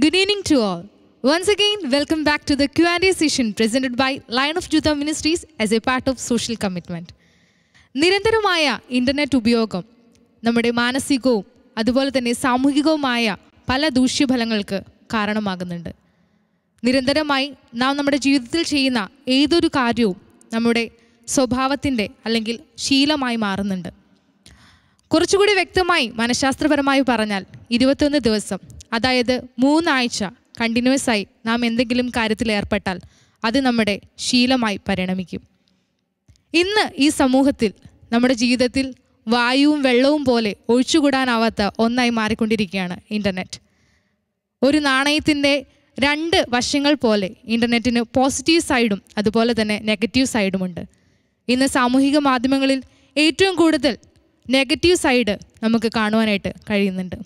Good evening to all. Once again, welcome back to the Q&A session presented by line of Judah ministries as a part of social commitment. നിരന്തരമായ internet ഉപയോഗം നമ്മുടെ മാനസികവും അതുപോലെ തന്നെ സാമൂഹികവുമായ പല ദൂഷ്യഫലങ്ങൾക്ക് കാരണമാകുന്നുണ്ട് നിരന്തരമായി നാം നമ്മുടെ ജീവിതത്തിൽ ചെയ്യുന്ന ഏതൊരു കാര്യവും നമ്മുടെ സ്വഭാവത്തിൻ്റെ അല്ലെങ്കിൽ ശീലമായി മാറുന്നുണ്ട് കുറച്ചുകൂടി വ്യക്തമായി മനഃശാസ്ത്രപരമായി പറഞ്ഞാൽ ഇരുപത്തൊന്ന് ദിവസം അതായത് മൂന്നാഴ്ച കണ്ടിന്യൂസ് ആയി നാം എന്തെങ്കിലും കാര്യത്തിൽ ഏർപ്പെട്ടാൽ അത് നമ്മുടെ ശീലമായി പരിണമിക്കും ഇന്ന് ഈ സമൂഹത്തിൽ നമ്മുടെ ജീവിതത്തിൽ വായുവും വെള്ളവും പോലെ ഒഴിച്ചുകൂടാനാവാത്ത ഒന്നായി മാറിക്കൊണ്ടിരിക്കുകയാണ് ഇൻ്റർനെറ്റ് ഒരു നാണയത്തിൻ്റെ രണ്ട് വശങ്ങൾ പോലെ ഇൻ്റർനെറ്റിന് പോസിറ്റീവ് സൈഡും അതുപോലെ തന്നെ നെഗറ്റീവ് സൈഡുമുണ്ട് ഇന്ന് സാമൂഹിക മാധ്യമങ്ങളിൽ ഏറ്റവും കൂടുതൽ നെഗറ്റീവ് സൈഡ് നമുക്ക് കാണുവാനായിട്ട് കഴിയുന്നുണ്ട്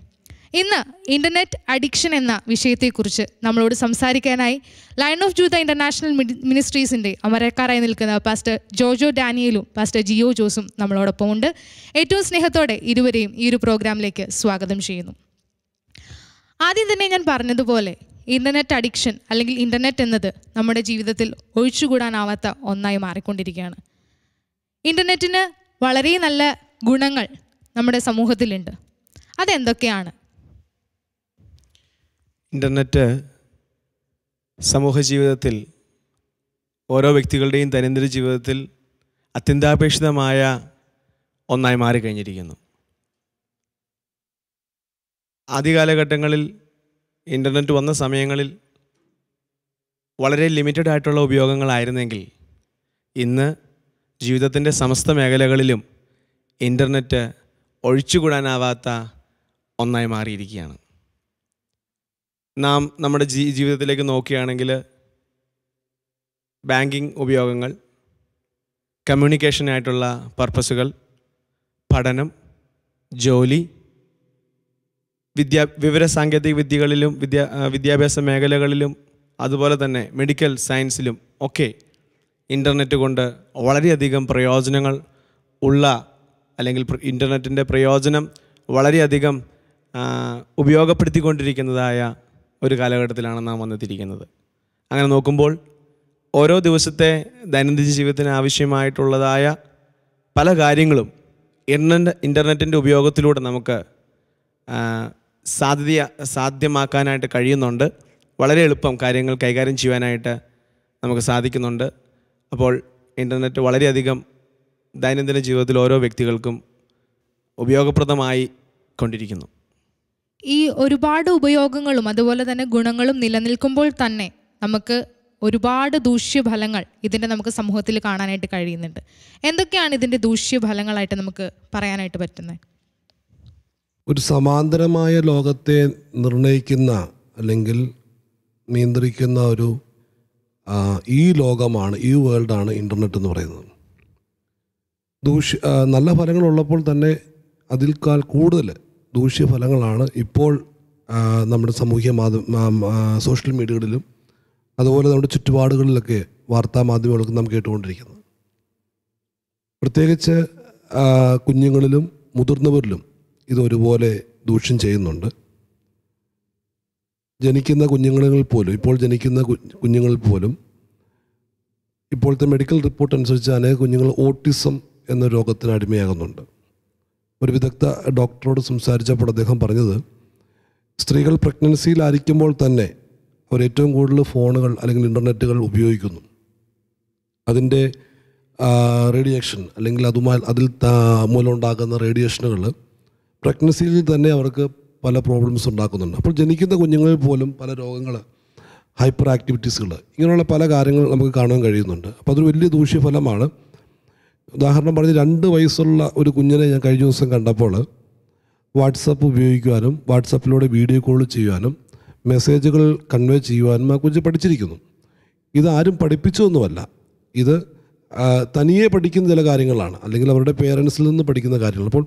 ഇന്ന് ഇൻ്റർനെറ്റ് അഡിക്ഷൻ എന്ന വിഷയത്തെക്കുറിച്ച് നമ്മളോട് സംസാരിക്കാനായി ലൈൻ ഓഫ് ജൂത ഇൻ്റർനാഷണൽ മിനിസ്ട്രീസിൻ്റെ അമരക്കാരായി നിൽക്കുന്ന പാസ്റ്റർ ജോജോ ഡാനിയലും പാസ്റ്റർ ജിയോ ജോസും നമ്മളോടൊപ്പം ഉണ്ട് ഏറ്റവും സ്നേഹത്തോടെ ഇരുവരെയും ഈ ഒരു പ്രോഗ്രാമിലേക്ക് സ്വാഗതം ചെയ്യുന്നു ആദ്യം തന്നെ ഞാൻ പറഞ്ഞതുപോലെ ഇൻ്റർനെറ്റ് അഡിക്ഷൻ അല്ലെങ്കിൽ ഇൻ്റർനെറ്റ് എന്നത് നമ്മുടെ ജീവിതത്തിൽ ഒഴിച്ചുകൂടാനാവാത്ത ഒന്നായി മാറിക്കൊണ്ടിരിക്കുകയാണ് ഇൻ്റർനെറ്റിന് വളരെ നല്ല ഗുണങ്ങൾ നമ്മുടെ സമൂഹത്തിലുണ്ട് അതെന്തൊക്കെയാണ് ഇൻ്റർനെറ്റ് സമൂഹ ജീവിതത്തിൽ ഓരോ വ്യക്തികളുടെയും ദൈനംദിന ജീവിതത്തിൽ അത്യന്താപേക്ഷിതമായ ഒന്നായി മാറിക്കഴിഞ്ഞിരിക്കുന്നു കാലഘട്ടങ്ങളിൽ ഇൻ്റർനെറ്റ് വന്ന സമയങ്ങളിൽ വളരെ ലിമിറ്റഡ് ആയിട്ടുള്ള ഉപയോഗങ്ങളായിരുന്നെങ്കിൽ ഇന്ന് ജീവിതത്തിൻ്റെ സമസ്ത മേഖലകളിലും ഇൻ്റർനെറ്റ് ഒഴിച്ചുകൂടാനാവാത്ത ഒന്നായി മാറിയിരിക്കുകയാണ് നാം നമ്മുടെ ജീ ജീവിതത്തിലേക്ക് നോക്കുകയാണെങ്കിൽ ബാങ്കിങ് ഉപയോഗങ്ങൾ കമ്മ്യൂണിക്കേഷനായിട്ടുള്ള പർപ്പസുകൾ പഠനം ജോലി വിദ്യാ സാങ്കേതിക വിദ്യകളിലും വിദ്യാ വിദ്യാഭ്യാസ മേഖലകളിലും അതുപോലെ തന്നെ മെഡിക്കൽ സയൻസിലും ഒക്കെ ഇൻ്റർനെറ്റ് കൊണ്ട് വളരെയധികം പ്രയോജനങ്ങൾ ഉള്ള അല്ലെങ്കിൽ ഇൻ്റർനെറ്റിൻ്റെ പ്രയോജനം വളരെയധികം ഉപയോഗപ്പെടുത്തിക്കൊണ്ടിരിക്കുന്നതായ ഒരു കാലഘട്ടത്തിലാണ് നാം വന്നെത്തിയിരിക്കുന്നത് അങ്ങനെ നോക്കുമ്പോൾ ഓരോ ദിവസത്തെ ദൈനംദിന ജീവിതത്തിന് ആവശ്യമായിട്ടുള്ളതായ പല കാര്യങ്ങളും ഇൻ്റർനെറ്റ് ഇൻ്റർനെറ്റിൻ്റെ ഉപയോഗത്തിലൂടെ നമുക്ക് സാധ്യ സാധ്യമാക്കാനായിട്ട് കഴിയുന്നുണ്ട് വളരെ എളുപ്പം കാര്യങ്ങൾ കൈകാര്യം ചെയ്യുവാനായിട്ട് നമുക്ക് സാധിക്കുന്നുണ്ട് അപ്പോൾ ഇൻ്റർനെറ്റ് വളരെയധികം ദൈനംദിന ജീവിതത്തിൽ ഓരോ വ്യക്തികൾക്കും ഉപയോഗപ്രദമായി കൊണ്ടിരിക്കുന്നു ഈ ഒരുപാട് ഉപയോഗങ്ങളും അതുപോലെ തന്നെ ഗുണങ്ങളും നിലനിൽക്കുമ്പോൾ തന്നെ നമുക്ക് ഒരുപാട് ദൂഷ്യഫലങ്ങൾ ഇതിൻ്റെ നമുക്ക് സമൂഹത്തിൽ കാണാനായിട്ട് കഴിയുന്നുണ്ട് എന്തൊക്കെയാണ് ഇതിൻ്റെ ദൂഷ്യഫലങ്ങളായിട്ട് നമുക്ക് പറയാനായിട്ട് പറ്റുന്നത് ഒരു സമാന്തരമായ ലോകത്തെ നിർണയിക്കുന്ന അല്ലെങ്കിൽ നിയന്ത്രിക്കുന്ന ഒരു ഈ ലോകമാണ് ഈ വേൾഡാണ് ഇൻ്റർനെറ്റ് എന്ന് പറയുന്നത് ദൂഷ്യ നല്ല ഫലങ്ങളുള്ളപ്പോൾ തന്നെ അതിൽക്കാൾ കൂടുതൽ ദൂഷ്യഫലങ്ങളാണ് ഇപ്പോൾ നമ്മുടെ സാമൂഹ്യ മാധ്യമ സോഷ്യൽ മീഡിയകളിലും അതുപോലെ നമ്മുടെ ചുറ്റുപാടുകളിലൊക്കെ വാർത്താ മാധ്യമങ്ങൾക്ക് നാം കേട്ടുകൊണ്ടിരിക്കുന്നത് പ്രത്യേകിച്ച് കുഞ്ഞുങ്ങളിലും മുതിർന്നവരിലും ഇതൊരുപോലെ ദൂഷ്യം ചെയ്യുന്നുണ്ട് ജനിക്കുന്ന കുഞ്ഞുങ്ങളിൽ പോലും ഇപ്പോൾ ജനിക്കുന്ന കുഞ്ഞുങ്ങളിൽ പോലും ഇപ്പോഴത്തെ മെഡിക്കൽ റിപ്പോർട്ട് അനുസരിച്ച് അനേക കുഞ്ഞുങ്ങൾ ഓട്ടിസം എന്ന രോഗത്തിന് അടിമയാകുന്നുണ്ട് ഒരു വിദഗ്ധ ഡോക്ടറോട് സംസാരിച്ചപ്പോൾ അദ്ദേഹം പറഞ്ഞത് സ്ത്രീകൾ പ്രഗ്നൻസിയിലായിരിക്കുമ്പോൾ തന്നെ അവർ ഏറ്റവും കൂടുതൽ ഫോണുകൾ അല്ലെങ്കിൽ ഇൻ്റർനെറ്റുകൾ ഉപയോഗിക്കുന്നു അതിൻ്റെ റേഡിയേഷൻ അല്ലെങ്കിൽ അതുമായി അതിൽ മൂലമുണ്ടാകുന്ന റേഡിയേഷനുകൾ പ്രഗ്നൻസിയിൽ തന്നെ അവർക്ക് പല പ്രോബ്ലംസ് ഉണ്ടാക്കുന്നുണ്ട് അപ്പോൾ ജനിക്കുന്ന കുഞ്ഞുങ്ങളിൽ പോലും പല രോഗങ്ങൾ ഹൈപ്പർ ആക്ടിവിറ്റീസുകൾ ഇങ്ങനെയുള്ള പല കാര്യങ്ങൾ നമുക്ക് കാണാൻ കഴിയുന്നുണ്ട് അപ്പോൾ അതൊരു വലിയ ദൂഷ്യഫലമാണ് ഉദാഹരണം പറഞ്ഞ് രണ്ട് വയസ്സുള്ള ഒരു കുഞ്ഞിനെ ഞാൻ കഴിഞ്ഞ ദിവസം കണ്ടപ്പോൾ വാട്സപ്പ് ഉപയോഗിക്കുവാനും വാട്സപ്പിലൂടെ വീഡിയോ കോൾ ചെയ്യുവാനും മെസ്സേജുകൾ കൺവേ ചെയ്യുവാനും ആ കുഞ്ഞ് പഠിച്ചിരിക്കുന്നു ഇതാരും പഠിപ്പിച്ചൊന്നുമല്ല ഇത് തനിയെ പഠിക്കുന്ന ചില കാര്യങ്ങളാണ് അല്ലെങ്കിൽ അവരുടെ പേരൻസിൽ നിന്ന് പഠിക്കുന്ന കാര്യങ്ങൾ അപ്പോൾ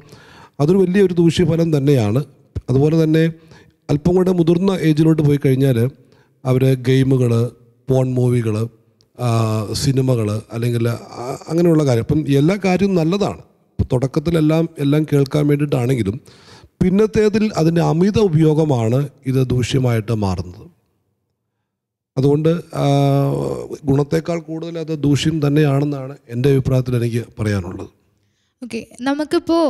അതൊരു വലിയൊരു ദൂഷ്യഫലം തന്നെയാണ് അതുപോലെ തന്നെ അല്പം കൂടെ മുതിർന്ന ഏജിലോട്ട് പോയി കഴിഞ്ഞാൽ അവർ ഗെയിമുകൾ പോൺ മൂവികൾ സിനിമകൾ അല്ലെങ്കിൽ അങ്ങനെയുള്ള കാര്യം അപ്പം എല്ലാ കാര്യവും നല്ലതാണ് ഇപ്പോൾ തുടക്കത്തിലെല്ലാം എല്ലാം കേൾക്കാൻ വേണ്ടിയിട്ടാണെങ്കിലും പിന്നത്തേതിൽ അതിൻ്റെ അമിത ഉപയോഗമാണ് ഇത് ദൂഷ്യമായിട്ട് മാറുന്നത് അതുകൊണ്ട് ഗുണത്തേക്കാൾ കൂടുതൽ അത് ദൂഷ്യം തന്നെയാണെന്നാണ് എൻ്റെ അഭിപ്രായത്തിൽ എനിക്ക് പറയാനുള്ളത് ഓക്കെ നമുക്കിപ്പോൾ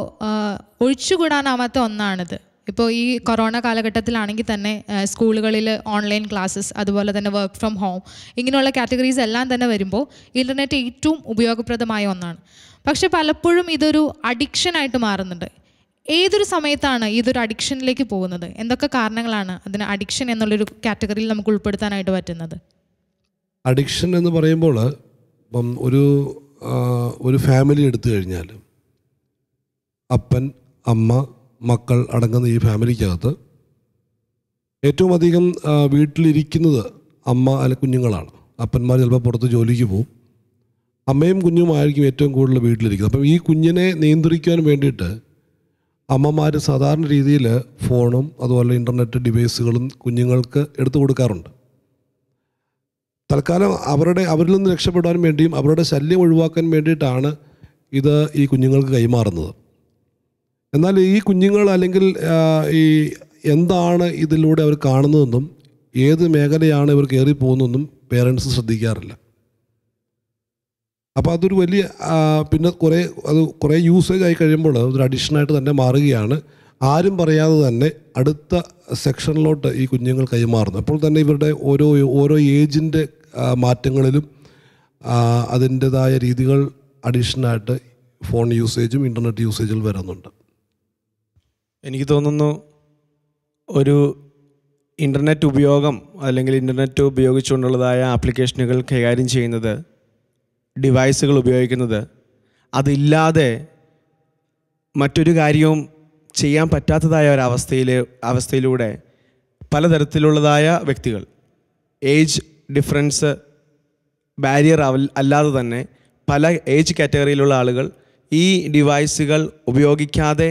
ഒഴിച്ചുകൂടാനാവാത്ത ഒന്നാണിത് ഇപ്പോൾ ഈ കൊറോണ കാലഘട്ടത്തിലാണെങ്കിൽ തന്നെ സ്കൂളുകളിൽ ഓൺലൈൻ ക്ലാസ്സസ് അതുപോലെ തന്നെ വർക്ക് ഫ്രം ഹോം ഇങ്ങനെയുള്ള കാറ്റഗറീസ് എല്ലാം തന്നെ വരുമ്പോൾ ഇൻ്റർനെറ്റ് ഏറ്റവും ഉപയോഗപ്രദമായ ഒന്നാണ് പക്ഷെ പലപ്പോഴും ഇതൊരു അഡിക്ഷനായിട്ട് മാറുന്നുണ്ട് ഏതൊരു സമയത്താണ് ഇതൊരു അഡിക്ഷനിലേക്ക് പോകുന്നത് എന്തൊക്കെ കാരണങ്ങളാണ് അതിന് അഡിക്ഷൻ എന്നുള്ളൊരു കാറ്റഗറിയിൽ നമുക്ക് ഉൾപ്പെടുത്താനായിട്ട് പറ്റുന്നത് അഡിക്ഷൻ എന്ന് പറയുമ്പോൾ ഇപ്പം ഒരു ഒരു ഫാമിലി എടുത്തു കഴിഞ്ഞാൽ അപ്പൻ അമ്മ മക്കൾ അടങ്ങുന്ന ഈ ഫാമിലിക്കകത്ത് ഏറ്റവും അധികം വീട്ടിലിരിക്കുന്നത് അമ്മ അല്ലെ കുഞ്ഞുങ്ങളാണ് അപ്പന്മാർ ചിലപ്പോൾ പുറത്ത് ജോലിക്ക് പോകും അമ്മയും കുഞ്ഞുമായിരിക്കും ഏറ്റവും കൂടുതൽ വീട്ടിലിരിക്കുന്നത് അപ്പം ഈ കുഞ്ഞിനെ നിയന്ത്രിക്കാൻ വേണ്ടിയിട്ട് അമ്മമാർ സാധാരണ രീതിയിൽ ഫോണും അതുപോലെ ഇൻ്റർനെറ്റ് ഡിവൈസുകളും കുഞ്ഞുങ്ങൾക്ക് എടുത്തു കൊടുക്കാറുണ്ട് തൽക്കാലം അവരുടെ അവരിൽ നിന്ന് രക്ഷപ്പെടാൻ വേണ്ടിയും അവരുടെ ശല്യം ഒഴിവാക്കാൻ വേണ്ടിയിട്ടാണ് ഇത് ഈ കുഞ്ഞുങ്ങൾക്ക് കൈമാറുന്നത് എന്നാൽ ഈ കുഞ്ഞുങ്ങൾ അല്ലെങ്കിൽ ഈ എന്താണ് ഇതിലൂടെ അവർ കാണുന്നതെന്നും ഏത് മേഖലയാണ് ഇവർ കയറി പോകുന്നതെന്നും പേരൻസ് ശ്രദ്ധിക്കാറില്ല അപ്പോൾ അതൊരു വലിയ പിന്നെ കുറേ അത് കുറേ യൂസേജ് ആയി കഴിയുമ്പോൾ അതൊരു അഡീഷണായിട്ട് തന്നെ മാറുകയാണ് ആരും പറയാതെ തന്നെ അടുത്ത സെക്ഷനിലോട്ട് ഈ കുഞ്ഞുങ്ങൾ കൈമാറുന്നു അപ്പോൾ തന്നെ ഇവരുടെ ഓരോ ഓരോ ഏജിൻ്റെ മാറ്റങ്ങളിലും അതിൻ്റെതായ രീതികൾ അഡീഷണായിട്ട് ഫോൺ യൂസേജും ഇൻ്റർനെറ്റ് യൂസേജിൽ വരുന്നുണ്ട് എനിക്ക് തോന്നുന്നു ഒരു ഇൻ്റർനെറ്റ് ഉപയോഗം അല്ലെങ്കിൽ ഇൻ്റർനെറ്റ് ഉപയോഗിച്ചുകൊണ്ടുള്ളതായ ആപ്ലിക്കേഷനുകൾ കൈകാര്യം ചെയ്യുന്നത് ഡിവൈസുകൾ ഉപയോഗിക്കുന്നത് അതില്ലാതെ മറ്റൊരു കാര്യവും ചെയ്യാൻ പറ്റാത്തതായ ഒരവസ്ഥയിൽ അവസ്ഥയിലൂടെ പലതരത്തിലുള്ളതായ വ്യക്തികൾ ഏജ് ഡിഫറൻസ് ബാരിയർ അല്ലാതെ തന്നെ പല ഏജ് കാറ്റഗറിയിലുള്ള ആളുകൾ ഈ ഡിവൈസുകൾ ഉപയോഗിക്കാതെ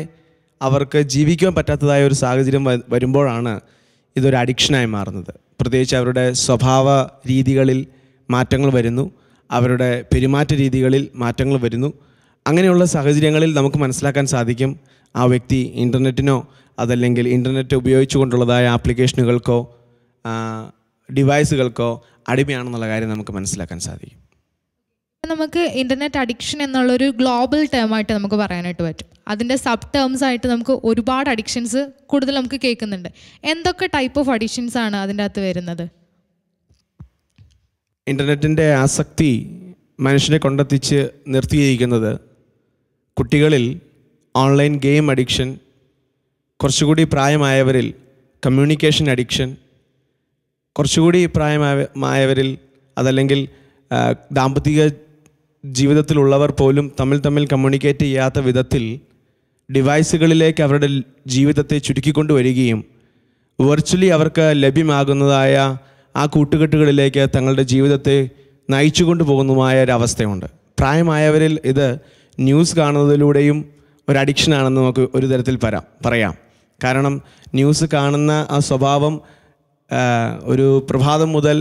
അവർക്ക് ജീവിക്കാൻ പറ്റാത്തതായ ഒരു സാഹചര്യം വരുമ്പോഴാണ് ഇതൊരു അഡിക്ഷനായി മാറുന്നത് പ്രത്യേകിച്ച് അവരുടെ സ്വഭാവ രീതികളിൽ മാറ്റങ്ങൾ വരുന്നു അവരുടെ പെരുമാറ്റ രീതികളിൽ മാറ്റങ്ങൾ വരുന്നു അങ്ങനെയുള്ള സാഹചര്യങ്ങളിൽ നമുക്ക് മനസ്സിലാക്കാൻ സാധിക്കും ആ വ്യക്തി ഇൻ്റർനെറ്റിനോ അതല്ലെങ്കിൽ ഇൻ്റർനെറ്റ് ഉപയോഗിച്ചുകൊണ്ടുള്ളതായ ആപ്ലിക്കേഷനുകൾക്കോ ഡിവൈസുകൾക്കോ അടിമയാണെന്നുള്ള കാര്യം നമുക്ക് മനസ്സിലാക്കാൻ സാധിക്കും നമുക്ക് ഇൻ്റർനെറ്റ് അഡിക്ഷൻ എന്നുള്ളൊരു ഗ്ലോബൽ ടേമായിട്ട് നമുക്ക് പറയാനായിട്ട് പറ്റും അതിൻ്റെ സബ് ടേംസ് ആയിട്ട് നമുക്ക് ഒരുപാട് അഡിക്ഷൻസ് കൂടുതൽ നമുക്ക് കേൾക്കുന്നുണ്ട് എന്തൊക്കെ ടൈപ്പ് ഓഫ് അഡിക്ഷൻസ് ആണ് അതിൻ്റെ അകത്ത് വരുന്നത് ഇൻ്റർനെറ്റിൻ്റെ ആസക്തി മനുഷ്യനെ കൊണ്ടെത്തിച്ച് നിർത്തിയിരിക്കുന്നത് കുട്ടികളിൽ ഓൺലൈൻ ഗെയിം അഡിക്ഷൻ കുറച്ചുകൂടി പ്രായമായവരിൽ കമ്മ്യൂണിക്കേഷൻ അഡിക്ഷൻ കുറച്ചുകൂടി പ്രായമായവരിൽ അതല്ലെങ്കിൽ ദാമ്പത്തിക ജീവിതത്തിലുള്ളവർ പോലും തമ്മിൽ തമ്മിൽ കമ്മ്യൂണിക്കേറ്റ് ചെയ്യാത്ത വിധത്തിൽ ഡിവൈസുകളിലേക്ക് അവരുടെ ജീവിതത്തെ വരികയും വെർച്വലി അവർക്ക് ലഭ്യമാകുന്നതായ ആ കൂട്ടുകെട്ടുകളിലേക്ക് തങ്ങളുടെ ജീവിതത്തെ നയിച്ചു കൊണ്ടുപോകുന്നതുമായ ഒരവസ്ഥയുണ്ട് പ്രായമായവരിൽ ഇത് ന്യൂസ് കാണുന്നതിലൂടെയും ഒരു അഡിക്ഷനാണെന്ന് നമുക്ക് ഒരു തരത്തിൽ പറയാം പറയാം കാരണം ന്യൂസ് കാണുന്ന ആ സ്വഭാവം ഒരു പ്രഭാതം മുതൽ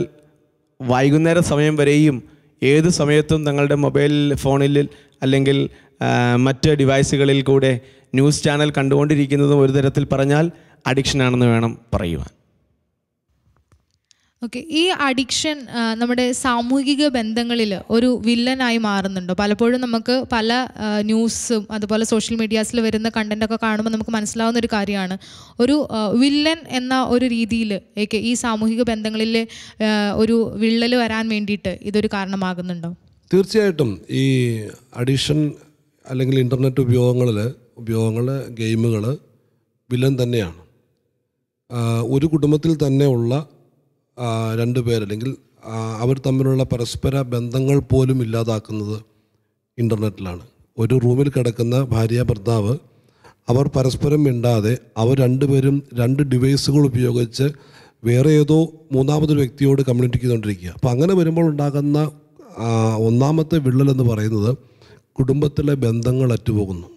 വൈകുന്നേര സമയം വരെയും ഏത് സമയത്തും തങ്ങളുടെ മൊബൈൽ ഫോണിൽ അല്ലെങ്കിൽ മറ്റ് ഡിവൈസുകളിൽ കൂടെ ന്യൂസ് ചാനൽ കണ്ടുകൊണ്ടിരിക്കുന്നതും ഒരു തരത്തിൽ പറഞ്ഞാൽ അഡിക്ഷനാണെന്ന് വേണം പറയുവാൻ ഓക്കെ ഈ അഡിക്ഷൻ നമ്മുടെ സാമൂഹിക ബന്ധങ്ങളിൽ ഒരു വില്ലനായി മാറുന്നുണ്ടോ പലപ്പോഴും നമുക്ക് പല ന്യൂസും അതുപോലെ സോഷ്യൽ മീഡിയാസിൽ വരുന്ന കണ്ടൻറ്റൊക്കെ കാണുമ്പോൾ നമുക്ക് മനസ്സിലാവുന്ന ഒരു കാര്യമാണ് ഒരു വില്ലൻ എന്ന ഒരു രീതിയിൽ ഒക്കെ ഈ സാമൂഹിക ബന്ധങ്ങളിൽ ഒരു വിള്ളൽ വരാൻ വേണ്ടിയിട്ട് ഇതൊരു കാരണമാകുന്നുണ്ടോ തീർച്ചയായിട്ടും ഈ അഡിക്ഷൻ അല്ലെങ്കിൽ ഇൻ്റർനെറ്റ് ഉപയോഗങ്ങളിൽ ഉപയോഗങ്ങൾ ഗെയിമുകൾ വില്ലൻ തന്നെയാണ് ഒരു കുടുംബത്തിൽ തന്നെ ഉള്ള രണ്ട് പേരല്ലെങ്കിൽ അവർ തമ്മിലുള്ള പരസ്പര ബന്ധങ്ങൾ പോലും ഇല്ലാതാക്കുന്നത് ഇൻ്റർനെറ്റിലാണ് ഒരു റൂമിൽ കിടക്കുന്ന ഭാര്യ ഭർത്താവ് അവർ പരസ്പരം മിണ്ടാതെ അവർ രണ്ടുപേരും രണ്ട് ഡിവൈസുകൾ ഉപയോഗിച്ച് വേറെ ഏതോ മൂന്നാമതൊരു വ്യക്തിയോട് കമ്മ്യൂണിക്കേറ്റ് ചെയ്തുകൊണ്ടിരിക്കുക അപ്പോൾ അങ്ങനെ വരുമ്പോൾ ഉണ്ടാകുന്ന ഒന്നാമത്തെ വിള്ളൽ എന്ന് പറയുന്നത് കുടുംബത്തിലെ ബന്ധങ്ങൾ അറ്റുപോകുന്നു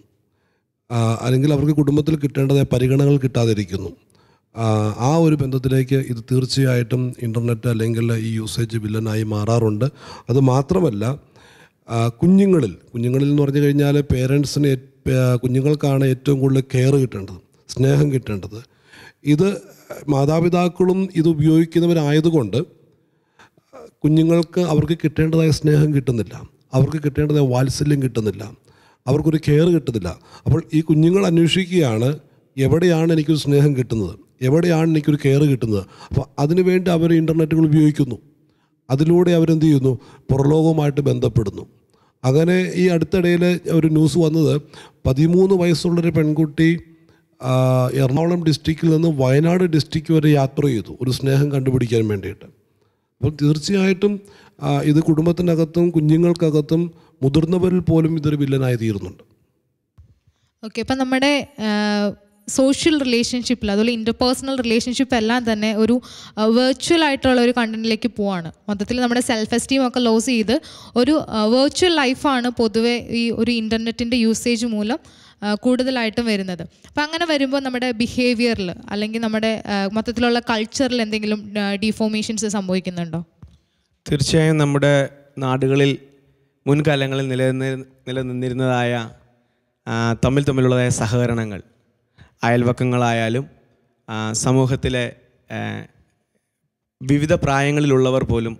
അല്ലെങ്കിൽ അവർക്ക് കുടുംബത്തിൽ കിട്ടേണ്ടതായ പരിഗണനകൾ കിട്ടാതിരിക്കുന്നു ആ ഒരു ബന്ധത്തിലേക്ക് ഇത് തീർച്ചയായിട്ടും ഇൻ്റർനെറ്റ് അല്ലെങ്കിൽ ഈ യൂസേജ് വില്ലനായി മാറാറുണ്ട് അത് മാത്രമല്ല കുഞ്ഞുങ്ങളിൽ കുഞ്ഞുങ്ങളിൽ എന്ന് പറഞ്ഞു കഴിഞ്ഞാൽ പേരൻസിന് കുഞ്ഞുങ്ങൾക്കാണ് ഏറ്റവും കൂടുതൽ കെയർ കിട്ടേണ്ടത് സ്നേഹം കിട്ടേണ്ടത് ഇത് മാതാപിതാക്കളും ഇത് ഉപയോഗിക്കുന്നവരായതുകൊണ്ട് കുഞ്ഞുങ്ങൾക്ക് അവർക്ക് കിട്ടേണ്ടതായ സ്നേഹം കിട്ടുന്നില്ല അവർക്ക് കിട്ടേണ്ടതായ വാത്സല്യം കിട്ടുന്നില്ല അവർക്കൊരു കെയർ കിട്ടുന്നില്ല അപ്പോൾ ഈ കുഞ്ഞുങ്ങൾ അന്വേഷിക്കുകയാണ് എവിടെയാണ് എനിക്കൊരു സ്നേഹം കിട്ടുന്നത് എവിടെയാണ് എനിക്കൊരു കെയർ കിട്ടുന്നത് അപ്പോൾ അതിനുവേണ്ടി അവർ ഇൻ്റർനെറ്റുകൾ ഉപയോഗിക്കുന്നു അതിലൂടെ അവരെന്ത് ചെയ്യുന്നു പുറലോകവുമായിട്ട് ബന്ധപ്പെടുന്നു അങ്ങനെ ഈ അടുത്തിടയിൽ ഒരു ന്യൂസ് വന്നത് പതിമൂന്ന് വയസ്സുള്ളൊരു പെൺകുട്ടി എറണാകുളം ഡിസ്ട്രിക്റ്റിൽ നിന്ന് വയനാട് ഡിസ്ട്രിക്റ്റ് വരെ യാത്ര ചെയ്തു ഒരു സ്നേഹം കണ്ടുപിടിക്കാൻ വേണ്ടിയിട്ട് അപ്പം തീർച്ചയായിട്ടും ഇത് കുടുംബത്തിനകത്തും കുഞ്ഞുങ്ങൾക്കകത്തും മുതിർന്നവരിൽ പോലും ഇതൊരു വില്ലനായി തീരുന്നുണ്ട് ഓക്കെ അപ്പം നമ്മുടെ സോഷ്യൽ റിലേഷൻഷിപ്പിൽ അതുപോലെ ഇൻ്റർപേഴ്സണൽ റിലേഷൻഷിപ്പ് എല്ലാം തന്നെ ഒരു വെർച്വൽ ആയിട്ടുള്ള ഒരു കണ്ടന്റിലേക്ക് പോവാണ് മൊത്തത്തിൽ നമ്മുടെ സെൽഫ് എസ്റ്റീം ഒക്കെ ലോസ് ചെയ്ത് ഒരു വെർച്വൽ ലൈഫാണ് പൊതുവെ ഈ ഒരു ഇൻ്റർനെറ്റിൻ്റെ യൂസേജ് മൂലം കൂടുതലായിട്ടും വരുന്നത് അപ്പം അങ്ങനെ വരുമ്പോൾ നമ്മുടെ ബിഹേവിയറിൽ അല്ലെങ്കിൽ നമ്മുടെ മൊത്തത്തിലുള്ള കൾച്ചറിൽ എന്തെങ്കിലും ഡിഫോമേഷൻസ് സംഭവിക്കുന്നുണ്ടോ തീർച്ചയായും നമ്മുടെ നാടുകളിൽ മുൻകാലങ്ങളിൽ നിലനിന്നിരുന്നതായ തമ്മിൽ തമ്മിലുള്ളതായ സഹകരണങ്ങൾ അയൽവക്കങ്ങളായാലും സമൂഹത്തിലെ വിവിധ പ്രായങ്ങളിലുള്ളവർ പോലും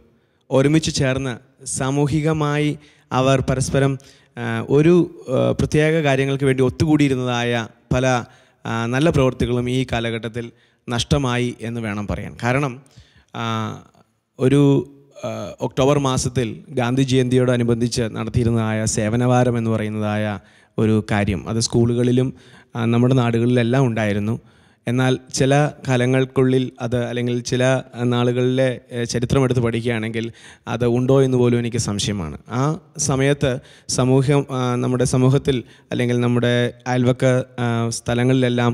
ഒരുമിച്ച് ചേർന്ന് സാമൂഹികമായി അവർ പരസ്പരം ഒരു പ്രത്യേക കാര്യങ്ങൾക്ക് വേണ്ടി ഒത്തുകൂടിയിരുന്നതായ പല നല്ല പ്രവൃത്തികളും ഈ കാലഘട്ടത്തിൽ നഷ്ടമായി എന്ന് വേണം പറയാൻ കാരണം ഒരു ഒക്ടോബർ മാസത്തിൽ ഗാന്ധി ജയന്തിയോടനുബന്ധിച്ച് നടത്തിയിരുന്നതായ സേവനവാരം എന്ന് പറയുന്നതായ ഒരു കാര്യം അത് സ്കൂളുകളിലും നമ്മുടെ നാടുകളിലെല്ലാം ഉണ്ടായിരുന്നു എന്നാൽ ചില കാലങ്ങൾക്കുള്ളിൽ അത് അല്ലെങ്കിൽ ചില നാളുകളിലെ ചരിത്രമെടുത്ത് പഠിക്കുകയാണെങ്കിൽ അത് ഉണ്ടോ എന്ന് പോലും എനിക്ക് സംശയമാണ് ആ സമയത്ത് സമൂഹം നമ്മുടെ സമൂഹത്തിൽ അല്ലെങ്കിൽ നമ്മുടെ അയൽവക്ക സ്ഥലങ്ങളിലെല്ലാം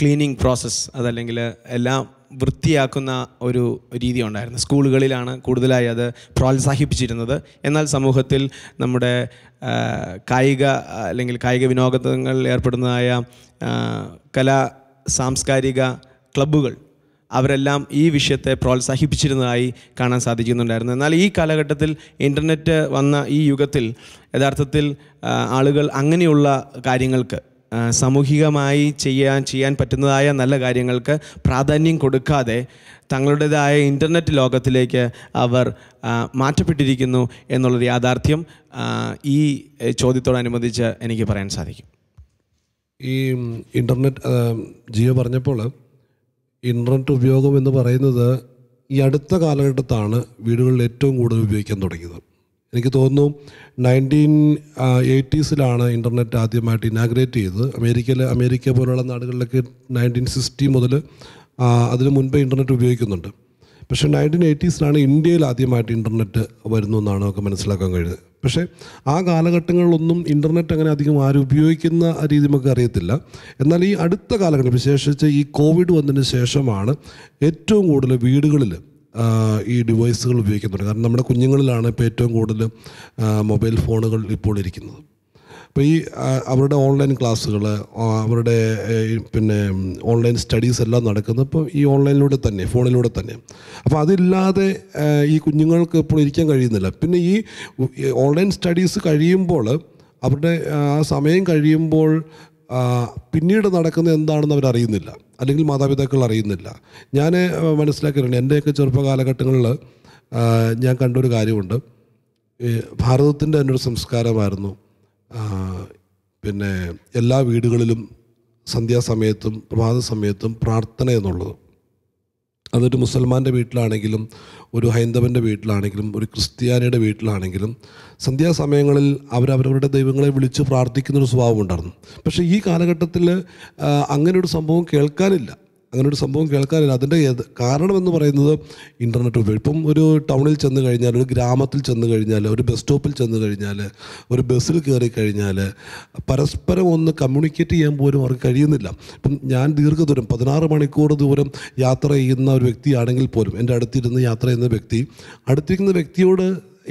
ക്ലീനിങ് പ്രോസസ്സ് അതല്ലെങ്കിൽ എല്ലാം വൃത്തിയാക്കുന്ന ഒരു രീതി ഉണ്ടായിരുന്നു സ്കൂളുകളിലാണ് കൂടുതലായി അത് പ്രോത്സാഹിപ്പിച്ചിരുന്നത് എന്നാൽ സമൂഹത്തിൽ നമ്മുടെ കായിക അല്ലെങ്കിൽ കായിക വിനോദങ്ങളിൽ ഏർപ്പെടുന്നതായ കലാ സാംസ്കാരിക ക്ലബ്ബുകൾ അവരെല്ലാം ഈ വിഷയത്തെ പ്രോത്സാഹിപ്പിച്ചിരുന്നതായി കാണാൻ സാധിക്കുന്നുണ്ടായിരുന്നു എന്നാൽ ഈ കാലഘട്ടത്തിൽ ഇൻ്റർനെറ്റ് വന്ന ഈ യുഗത്തിൽ യഥാർത്ഥത്തിൽ ആളുകൾ അങ്ങനെയുള്ള കാര്യങ്ങൾക്ക് സാമൂഹികമായി ചെയ്യാൻ ചെയ്യാൻ പറ്റുന്നതായ നല്ല കാര്യങ്ങൾക്ക് പ്രാധാന്യം കൊടുക്കാതെ തങ്ങളുടേതായ ഇൻ്റർനെറ്റ് ലോകത്തിലേക്ക് അവർ മാറ്റപ്പെട്ടിരിക്കുന്നു എന്നുള്ളൊരു യാഥാർത്ഥ്യം ഈ ചോദ്യത്തോടനുബന്ധിച്ച് എനിക്ക് പറയാൻ സാധിക്കും ഈ ഇൻ്റർനെറ്റ് ജിയോ പറഞ്ഞപ്പോൾ ഇൻ്റർനെറ്റ് ഉപയോഗം എന്ന് പറയുന്നത് ഈ അടുത്ത കാലഘട്ടത്താണ് വീടുകളിൽ ഏറ്റവും കൂടുതൽ ഉപയോഗിക്കാൻ തുടങ്ങിയത് എനിക്ക് തോന്നുന്നു നയൻറ്റീൻ എയ്റ്റീസിലാണ് ഇൻ്റർനെറ്റ് ആദ്യമായിട്ട് ഇനാഗ്രേറ്റ് ചെയ്തത് അമേരിക്കയിൽ അമേരിക്ക പോലുള്ള നാടുകളിലൊക്കെ നയൻറ്റീൻ സിക്സ്റ്റി മുതൽ അതിനു മുൻപേ ഇൻ്റർനെറ്റ് ഉപയോഗിക്കുന്നുണ്ട് പക്ഷേ നയൻറ്റീൻ എയ്റ്റീസിലാണ് ഇന്ത്യയിൽ ആദ്യമായിട്ട് ഇൻ്റർനെറ്റ് വരുന്നു എന്നാണ് നമുക്ക് മനസ്സിലാക്കാൻ കഴിയുന്നത് പക്ഷേ ആ കാലഘട്ടങ്ങളിലൊന്നും ഇൻ്റർനെറ്റ് അങ്ങനെ അധികം ആരും ഉപയോഗിക്കുന്ന രീതി നമുക്ക് അറിയത്തില്ല എന്നാൽ ഈ അടുത്ത കാലഘട്ടം വിശേഷിച്ച് ഈ കോവിഡ് വന്നതിന് ശേഷമാണ് ഏറ്റവും കൂടുതൽ വീടുകളിൽ ഈ ഡിവൈസുകൾ ഉപയോഗിക്കുന്നുണ്ട് കാരണം നമ്മുടെ കുഞ്ഞുങ്ങളിലാണ് ഇപ്പോൾ ഏറ്റവും കൂടുതൽ മൊബൈൽ ഫോണുകൾ ഇപ്പോൾ ഇരിക്കുന്നത് അപ്പോൾ ഈ അവരുടെ ഓൺലൈൻ ക്ലാസ്സുകൾ അവരുടെ പിന്നെ ഓൺലൈൻ സ്റ്റഡീസ് എല്ലാം നടക്കുന്നത് ഇപ്പോൾ ഈ ഓൺലൈനിലൂടെ തന്നെ ഫോണിലൂടെ തന്നെ അപ്പോൾ അതില്ലാതെ ഈ കുഞ്ഞുങ്ങൾക്ക് ഇപ്പോൾ ഇരിക്കാൻ കഴിയുന്നില്ല പിന്നെ ഈ ഓൺലൈൻ സ്റ്റഡീസ് കഴിയുമ്പോൾ അവരുടെ ആ സമയം കഴിയുമ്പോൾ പിന്നീട് നടക്കുന്നത് എന്താണെന്ന് അവരറിയുന്നില്ല അല്ലെങ്കിൽ മാതാപിതാക്കൾ അറിയുന്നില്ല ഞാൻ മനസ്സിലാക്കിയിട്ടുണ്ട് എൻ്റെയൊക്കെ ചെറുപ്പകാലഘട്ടങ്ങളിൽ ഞാൻ കണ്ടൊരു കാര്യമുണ്ട് ഭാരതത്തിൻ്റെ തന്നെ ഒരു സംസ്കാരമായിരുന്നു പിന്നെ എല്ലാ വീടുകളിലും സന്ധ്യാസമയത്തും പ്രഭാത സമയത്തും പ്രാർത്ഥന എന്നുള്ളത് അതൊരു മുസൽമാൻ്റെ വീട്ടിലാണെങ്കിലും ഒരു ഹൈന്ദവൻ്റെ വീട്ടിലാണെങ്കിലും ഒരു ക്രിസ്ത്യാനിയുടെ വീട്ടിലാണെങ്കിലും സന്ധ്യാസമയങ്ങളിൽ അവരവരവരുടെ ദൈവങ്ങളെ വിളിച്ച് പ്രാർത്ഥിക്കുന്നൊരു സ്വഭാവം ഉണ്ടായിരുന്നു പക്ഷേ ഈ കാലഘട്ടത്തിൽ അങ്ങനെ ഒരു സംഭവം കേൾക്കാനില്ല അങ്ങനെ ഒരു സംഭവം കേൾക്കാനില്ല അതിൻ്റെ കാരണമെന്ന് പറയുന്നത് ഇൻ്റർനെറ്റ് ഉപയോഗം ഇപ്പം ഒരു ടൗണിൽ ചെന്ന് കഴിഞ്ഞാൽ ഒരു ഗ്രാമത്തിൽ ചെന്ന് കഴിഞ്ഞാൽ ഒരു ബസ് സ്റ്റോപ്പിൽ ചെന്ന് കഴിഞ്ഞാൽ ഒരു ബസ്സിൽ കയറി കഴിഞ്ഞാൽ പരസ്പരം ഒന്ന് കമ്മ്യൂണിക്കേറ്റ് ചെയ്യാൻ പോലും അവർക്ക് കഴിയുന്നില്ല ഇപ്പം ഞാൻ ദീർഘദൂരം പതിനാറ് മണിക്കൂർ ദൂരം യാത്ര ചെയ്യുന്ന ഒരു വ്യക്തിയാണെങ്കിൽ പോലും എൻ്റെ അടുത്തിരുന്ന് യാത്ര ചെയ്യുന്ന വ്യക്തി അടുത്തിരിക്കുന്ന വ്യക്തിയോട്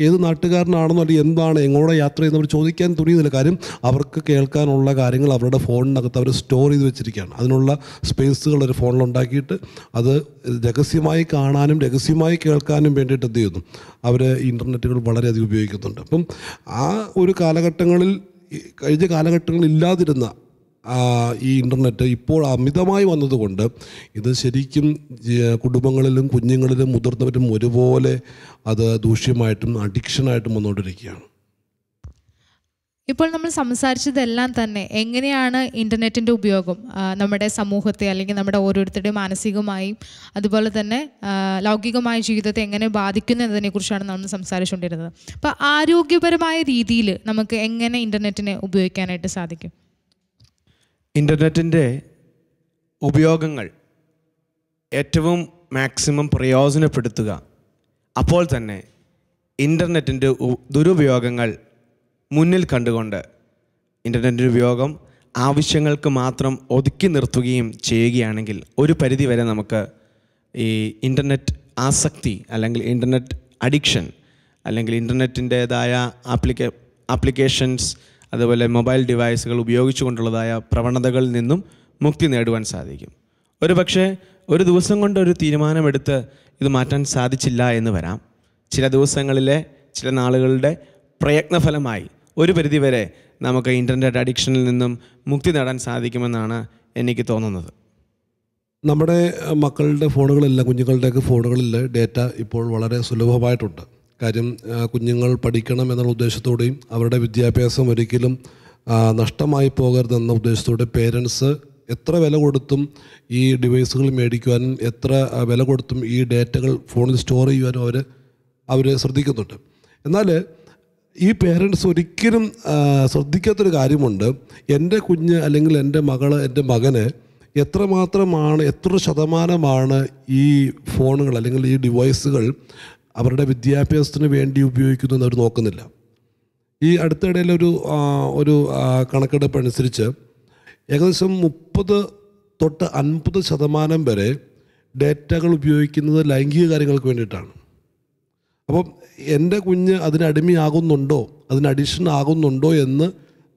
ഏത് നാട്ടുകാരനാണെന്നോ അല്ലെങ്കിൽ എന്താണ് എങ്ങോട്ട് യാത്ര ചെയ്യുന്നവർ ചോദിക്കാൻ തുനിയുന്നില്ല കാര്യം അവർക്ക് കേൾക്കാനുള്ള കാര്യങ്ങൾ അവരുടെ ഫോണിനകത്ത് അവർ സ്റ്റോർ ചെയ്ത് വെച്ചിരിക്കുകയാണ് അതിനുള്ള സ്പേസുകൾ ഒരു ഫോണിലുണ്ടാക്കിയിട്ട് അത് രഹസ്യമായി കാണാനും രഹസ്യമായി കേൾക്കാനും വേണ്ടിയിട്ട് എന്ത് ചെയ്യുന്നു അവർ ഇൻ്റർനെറ്റുകൾ വളരെയധികം ഉപയോഗിക്കുന്നുണ്ട് അപ്പം ആ ഒരു കാലഘട്ടങ്ങളിൽ കഴിഞ്ഞ കാലഘട്ടങ്ങളിൽ ഇല്ലാതിരുന്ന ഈ ഇൻ്റർനെറ്റ് ഇപ്പോൾ അമിതമായി വന്നതുകൊണ്ട് ഇത് ശരിക്കും കുടുംബങ്ങളിലും കുഞ്ഞുങ്ങളിലും മുതിർന്നവരും ഒരുപോലെ അത് ദൂഷ്യമായിട്ടും അഡിക്ഷനായിട്ടും വന്നുകൊണ്ടിരിക്കുകയാണ് ഇപ്പോൾ നമ്മൾ സംസാരിച്ചതെല്ലാം തന്നെ എങ്ങനെയാണ് ഇൻ്റർനെറ്റിൻ്റെ ഉപയോഗം നമ്മുടെ സമൂഹത്തെ അല്ലെങ്കിൽ നമ്മുടെ ഓരോരുത്തരുടെയും മാനസികമായും അതുപോലെ തന്നെ ലൗകികമായ ജീവിതത്തെ എങ്ങനെ ബാധിക്കുന്നു എന്നതിനെക്കുറിച്ചാണ് നമ്മൾ സംസാരിച്ചുകൊണ്ടിരുന്നത് അപ്പോൾ ആരോഗ്യപരമായ രീതിയിൽ നമുക്ക് എങ്ങനെ ഇൻ്റർനെറ്റിനെ ഉപയോഗിക്കാനായിട്ട് സാധിക്കും ഇൻ്റർനെറ്റിൻ്റെ ഉപയോഗങ്ങൾ ഏറ്റവും മാക്സിമം പ്രയോജനപ്പെടുത്തുക അപ്പോൾ തന്നെ ഇൻ്റർനെറ്റിൻ്റെ ദുരുപയോഗങ്ങൾ മുന്നിൽ കണ്ടുകൊണ്ട് ഇൻ്റർനെറ്റിൻ്റെ ഉപയോഗം ആവശ്യങ്ങൾക്ക് മാത്രം ഒതുക്കി നിർത്തുകയും ചെയ്യുകയാണെങ്കിൽ ഒരു പരിധി വരെ നമുക്ക് ഈ ഇൻ്റർനെറ്റ് ആസക്തി അല്ലെങ്കിൽ ഇൻ്റർനെറ്റ് അഡിക്ഷൻ അല്ലെങ്കിൽ ഇൻ്റർനെറ്റിൻ്റേതായ ആപ്ലിക്കേഷൻസ് അതുപോലെ മൊബൈൽ ഡിവൈസുകൾ ഉപയോഗിച്ചുകൊണ്ടുള്ളതായ പ്രവണതകളിൽ നിന്നും മുക്തി നേടുവാൻ സാധിക്കും ഒരു പക്ഷേ ഒരു ദിവസം കൊണ്ട് ഒരു തീരുമാനമെടുത്ത് ഇത് മാറ്റാൻ സാധിച്ചില്ല എന്ന് വരാം ചില ദിവസങ്ങളിലെ ചില നാളുകളുടെ പ്രയത്നഫലമായി ഒരു പരിധിവരെ നമുക്ക് ഇൻ്റർനെറ്റ് അഡിക്ഷനിൽ നിന്നും മുക്തി നേടാൻ സാധിക്കുമെന്നാണ് എനിക്ക് തോന്നുന്നത് നമ്മുടെ മക്കളുടെ ഫോണുകളില്ല കുഞ്ഞുങ്ങളുടെയൊക്കെ ഫോണുകളിൽ ഡേറ്റ ഇപ്പോൾ വളരെ സുലഭമായിട്ടുണ്ട് കാര്യം കുഞ്ഞുങ്ങൾ പഠിക്കണം എന്നുള്ള ഉദ്ദേശത്തോടെയും അവരുടെ വിദ്യാഭ്യാസം ഒരിക്കലും നഷ്ടമായി പോകരുതെന്ന ഉദ്ദേശത്തോടെ പേരൻസ് എത്ര വില കൊടുത്തും ഈ ഡിവൈസുകൾ മേടിക്കുവാനും എത്ര വില കൊടുത്തും ഈ ഡേറ്റകൾ ഫോണിൽ സ്റ്റോർ ചെയ്യുവാനും അവർ അവർ ശ്രദ്ധിക്കുന്നുണ്ട് എന്നാൽ ഈ പേരൻസ് ഒരിക്കലും ശ്രദ്ധിക്കാത്തൊരു കാര്യമുണ്ട് എൻ്റെ കുഞ്ഞ് അല്ലെങ്കിൽ എൻ്റെ മകൾ എൻ്റെ മകന് എത്രമാത്രമാണ് എത്ര ശതമാനമാണ് ഈ ഫോണുകൾ അല്ലെങ്കിൽ ഈ ഡിവൈസുകൾ അവരുടെ വിദ്യാഭ്യാസത്തിന് വേണ്ടി ഉപയോഗിക്കുന്നു അവർ നോക്കുന്നില്ല ഈ അടുത്തിടയിൽ ഒരു ഒരു കണക്കെടുപ്പ് അനുസരിച്ച് ഏകദേശം മുപ്പത് തൊട്ട് അൻപത് ശതമാനം വരെ ഡേറ്റകൾ ഉപയോഗിക്കുന്നത് ലൈംഗിക കാര്യങ്ങൾക്ക് വേണ്ടിയിട്ടാണ് അപ്പം എൻ്റെ കുഞ്ഞ് അതിനടിമയാകുന്നുണ്ടോ അതിന് അഡിഷൻ ആകുന്നുണ്ടോ എന്ന്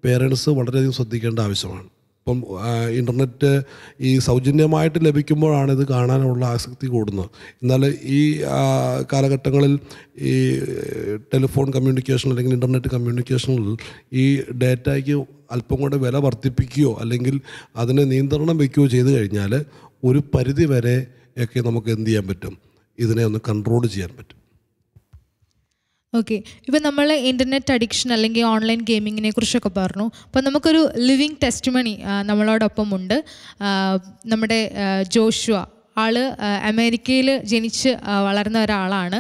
പേരൻസ് വളരെയധികം ശ്രദ്ധിക്കേണ്ട ആവശ്യമാണ് ഇപ്പം ഇൻ്റർനെറ്റ് ഈ സൗജന്യമായിട്ട് ലഭിക്കുമ്പോഴാണ് ഇത് കാണാനുള്ള ആസക്തി കൂടുന്നത് എന്നാൽ ഈ കാലഘട്ടങ്ങളിൽ ഈ ടെലിഫോൺ കമ്മ്യൂണിക്കേഷൻ അല്ലെങ്കിൽ ഇൻ്റർനെറ്റ് കമ്മ്യൂണിക്കേഷനിൽ ഈ ഡേറ്റയ്ക്ക് അല്പം കൂടെ വില വർദ്ധിപ്പിക്കുകയോ അല്ലെങ്കിൽ അതിനെ നിയന്ത്രണം വയ്ക്കുകയോ ചെയ്തു കഴിഞ്ഞാൽ ഒരു പരിധി വരെ ഒക്കെ നമുക്ക് എന്ത് ചെയ്യാൻ പറ്റും ഇതിനെ ഒന്ന് കൺട്രോൾ ചെയ്യാൻ പറ്റും ഓക്കെ ഇപ്പം നമ്മൾ ഇൻ്റർനെറ്റ് അഡിക്ഷൻ അല്ലെങ്കിൽ ഓൺലൈൻ ഗെയിമിങ്ങിനെ കുറിച്ചൊക്കെ പറഞ്ഞു അപ്പോൾ നമുക്കൊരു ലിവിങ് ടെസ്റ്റ് മണി ഉണ്ട് നമ്മുടെ ജോഷുവ ആൾ അമേരിക്കയിൽ ജനിച്ച് വളർന്ന ഒരാളാണ്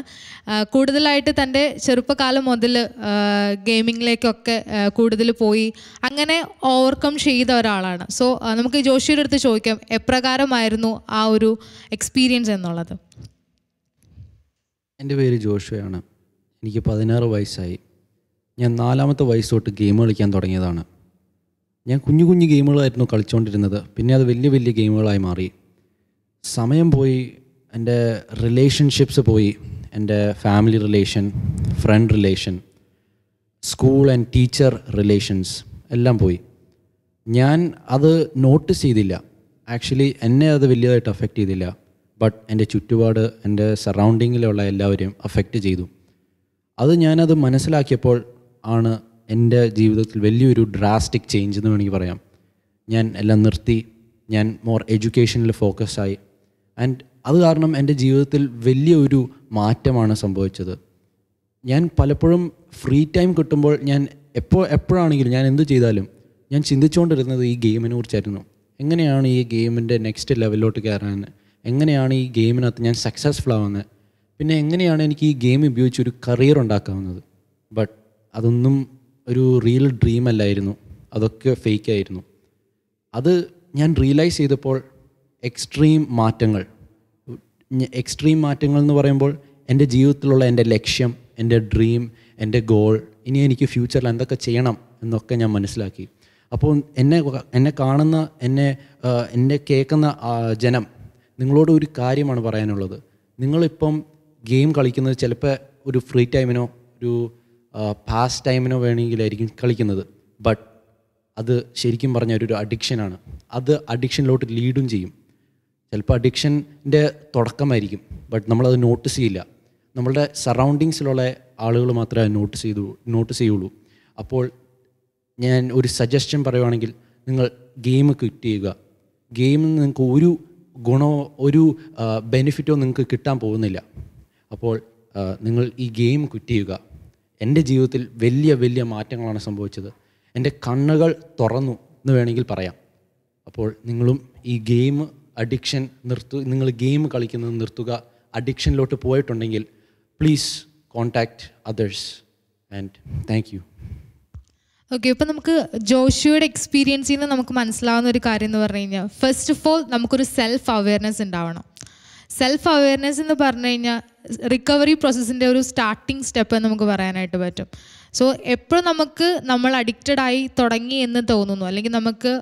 കൂടുതലായിട്ട് തൻ്റെ ചെറുപ്പകാലം മുതൽ ഗെയിമിങ്ങിലേക്കൊക്കെ കൂടുതൽ പോയി അങ്ങനെ ഓവർകം ചെയ്ത ഒരാളാണ് സോ നമുക്ക് ജോഷിയുടെ അടുത്ത് ചോദിക്കാം എപ്രകാരമായിരുന്നു ആ ഒരു എക്സ്പീരിയൻസ് എന്നുള്ളത് എൻ്റെ പേര് ജോഷുവയാണ് എനിക്ക് പതിനാറ് വയസ്സായി ഞാൻ നാലാമത്തെ വയസ്സ് തൊട്ട് ഗെയിം കളിക്കാൻ തുടങ്ങിയതാണ് ഞാൻ കുഞ്ഞു കുഞ്ഞു ഗെയിമുകളായിരുന്നു കളിച്ചുകൊണ്ടിരുന്നത് പിന്നെ അത് വലിയ വലിയ ഗെയിമുകളായി മാറി സമയം പോയി എൻ്റെ റിലേഷൻഷിപ്സ് പോയി എൻ്റെ family relation friend relation school and teacher relations എല്ലാം പോയി ഞാൻ അത് നോട്ടീസ് ചെയ്തില്ല ആക്ച്വലി എന്നെ അത് വലിയതായിട്ട് അഫക്റ്റ് ചെയ്തില്ല ബട്ട് എൻ്റെ ചുറ്റുപാട് എൻ്റെ സറൗണ്ടിങ്ങിലുള്ള എല്ലാവരെയും അഫക്റ്റ് ചെയ്തു അത് ഞാനത് മനസ്സിലാക്കിയപ്പോൾ ആണ് എൻ്റെ ജീവിതത്തിൽ വലിയൊരു ഡ്രാസ്റ്റിക് ചേഞ്ച് എന്ന് വേണമെങ്കിൽ പറയാം ഞാൻ എല്ലാം നിർത്തി ഞാൻ മോർ എഡ്യൂക്കേഷനിൽ ഫോക്കസ്ഡായി ആൻഡ് അത് കാരണം എൻ്റെ ജീവിതത്തിൽ വലിയൊരു മാറ്റമാണ് സംഭവിച്ചത് ഞാൻ പലപ്പോഴും ഫ്രീ ടൈം കിട്ടുമ്പോൾ ഞാൻ എപ്പോൾ എപ്പോഴാണെങ്കിലും ഞാൻ എന്ത് ചെയ്താലും ഞാൻ ചിന്തിച്ചുകൊണ്ടിരുന്നത് ഈ ഗെയിമിനെ കുറിച്ചായിരുന്നു എങ്ങനെയാണ് ഈ ഗെയിമിൻ്റെ നെക്സ്റ്റ് ലെവലിലോട്ട് കയറാൻ എങ്ങനെയാണ് ഈ ഗെയിമിനകത്ത് ഞാൻ സക്സസ്ഫുൾ ആവുന്നത് പിന്നെ എങ്ങനെയാണ് എനിക്ക് ഈ ഗെയിം ഉപയോഗിച്ച് ഒരു കരിയർ ഉണ്ടാക്കാവുന്നത് ബട്ട് അതൊന്നും ഒരു റിയൽ ഡ്രീം അല്ലായിരുന്നു അതൊക്കെ ഫേക്ക് ആയിരുന്നു അത് ഞാൻ റിയലൈസ് ചെയ്തപ്പോൾ എക്സ്ട്രീം മാറ്റങ്ങൾ എക്സ്ട്രീം മാറ്റങ്ങൾ എന്ന് പറയുമ്പോൾ എൻ്റെ ജീവിതത്തിലുള്ള എൻ്റെ ലക്ഷ്യം എൻ്റെ ഡ്രീം എൻ്റെ ഗോൾ ഇനി എനിക്ക് ഫ്യൂച്ചറിൽ എന്തൊക്കെ ചെയ്യണം എന്നൊക്കെ ഞാൻ മനസ്സിലാക്കി അപ്പോൾ എന്നെ എന്നെ കാണുന്ന എന്നെ എന്നെ കേൾക്കുന്ന ജനം നിങ്ങളോട് ഒരു കാര്യമാണ് പറയാനുള്ളത് നിങ്ങളിപ്പം ഗെയിം കളിക്കുന്നത് ചിലപ്പോൾ ഒരു ഫ്രീ ടൈമിനോ ഒരു പാസ് ടൈമിനോ വേണമെങ്കിലായിരിക്കും കളിക്കുന്നത് ബട്ട് അത് ശരിക്കും പറഞ്ഞാൽ ഒരു അഡിക്ഷനാണ് അത് അഡിക്ഷനിലോട്ട് ലീഡും ചെയ്യും ചിലപ്പോൾ അഡിക്ഷൻ്റെ തുടക്കമായിരിക്കും ബട്ട് നമ്മളത് നോട്ടീസ് ചെയ്യില്ല നമ്മളുടെ സറൗണ്ടിങ്സിലുള്ള ആളുകൾ മാത്രമേ നോട്ട് ചെയ്തു നോട്ടീസ് ചെയ്യുള്ളൂ അപ്പോൾ ഞാൻ ഒരു സജഷൻ പറയുവാണെങ്കിൽ നിങ്ങൾ ഗെയിം ക്വിറ്റ് ചെയ്യുക ഗെയിമിൽ നിങ്ങൾക്ക് ഒരു ഗുണമോ ഒരു ബെനിഫിറ്റോ നിങ്ങൾക്ക് കിട്ടാൻ പോകുന്നില്ല അപ്പോൾ നിങ്ങൾ ഈ ഗെയിം ക്വിറ്റ് ചെയ്യുക എൻ്റെ ജീവിതത്തിൽ വലിയ വലിയ മാറ്റങ്ങളാണ് സംഭവിച്ചത് എൻ്റെ കണ്ണുകൾ തുറന്നു എന്ന് വേണമെങ്കിൽ പറയാം അപ്പോൾ നിങ്ങളും ഈ ഗെയിം അഡിക്ഷൻ നിർത്തു നിങ്ങൾ ഗെയിം കളിക്കുന്നത് നിർത്തുക അഡിക്ഷനിലോട്ട് പോയിട്ടുണ്ടെങ്കിൽ please contact others and thank you okay ഇപ്പം നമുക്ക് ജോഷിയുടെ എക്സ്പീരിയൻസിൽ നിന്ന് നമുക്ക് മനസ്സിലാവുന്ന ഒരു കാര്യം എന്ന് പറഞ്ഞു കഴിഞ്ഞാൽ ഫസ്റ്റ് ഓഫ് ഓൾ നമുക്കൊരു സെൽഫ് അവയർനെസ് ഉണ്ടാവണം സെൽഫ് അവെയർനെസ് എന്ന് പറഞ്ഞു കഴിഞ്ഞാൽ റിക്കവറി പ്രോസസ്സിൻ്റെ ഒരു സ്റ്റാർട്ടിംഗ് സ്റ്റെപ്പ് എന്ന് നമുക്ക് പറയാനായിട്ട് പറ്റും സോ എപ്പോഴും നമുക്ക് നമ്മൾ അഡിക്റ്റഡ് ആയി തുടങ്ങി എന്ന് തോന്നുന്നു അല്ലെങ്കിൽ നമുക്ക്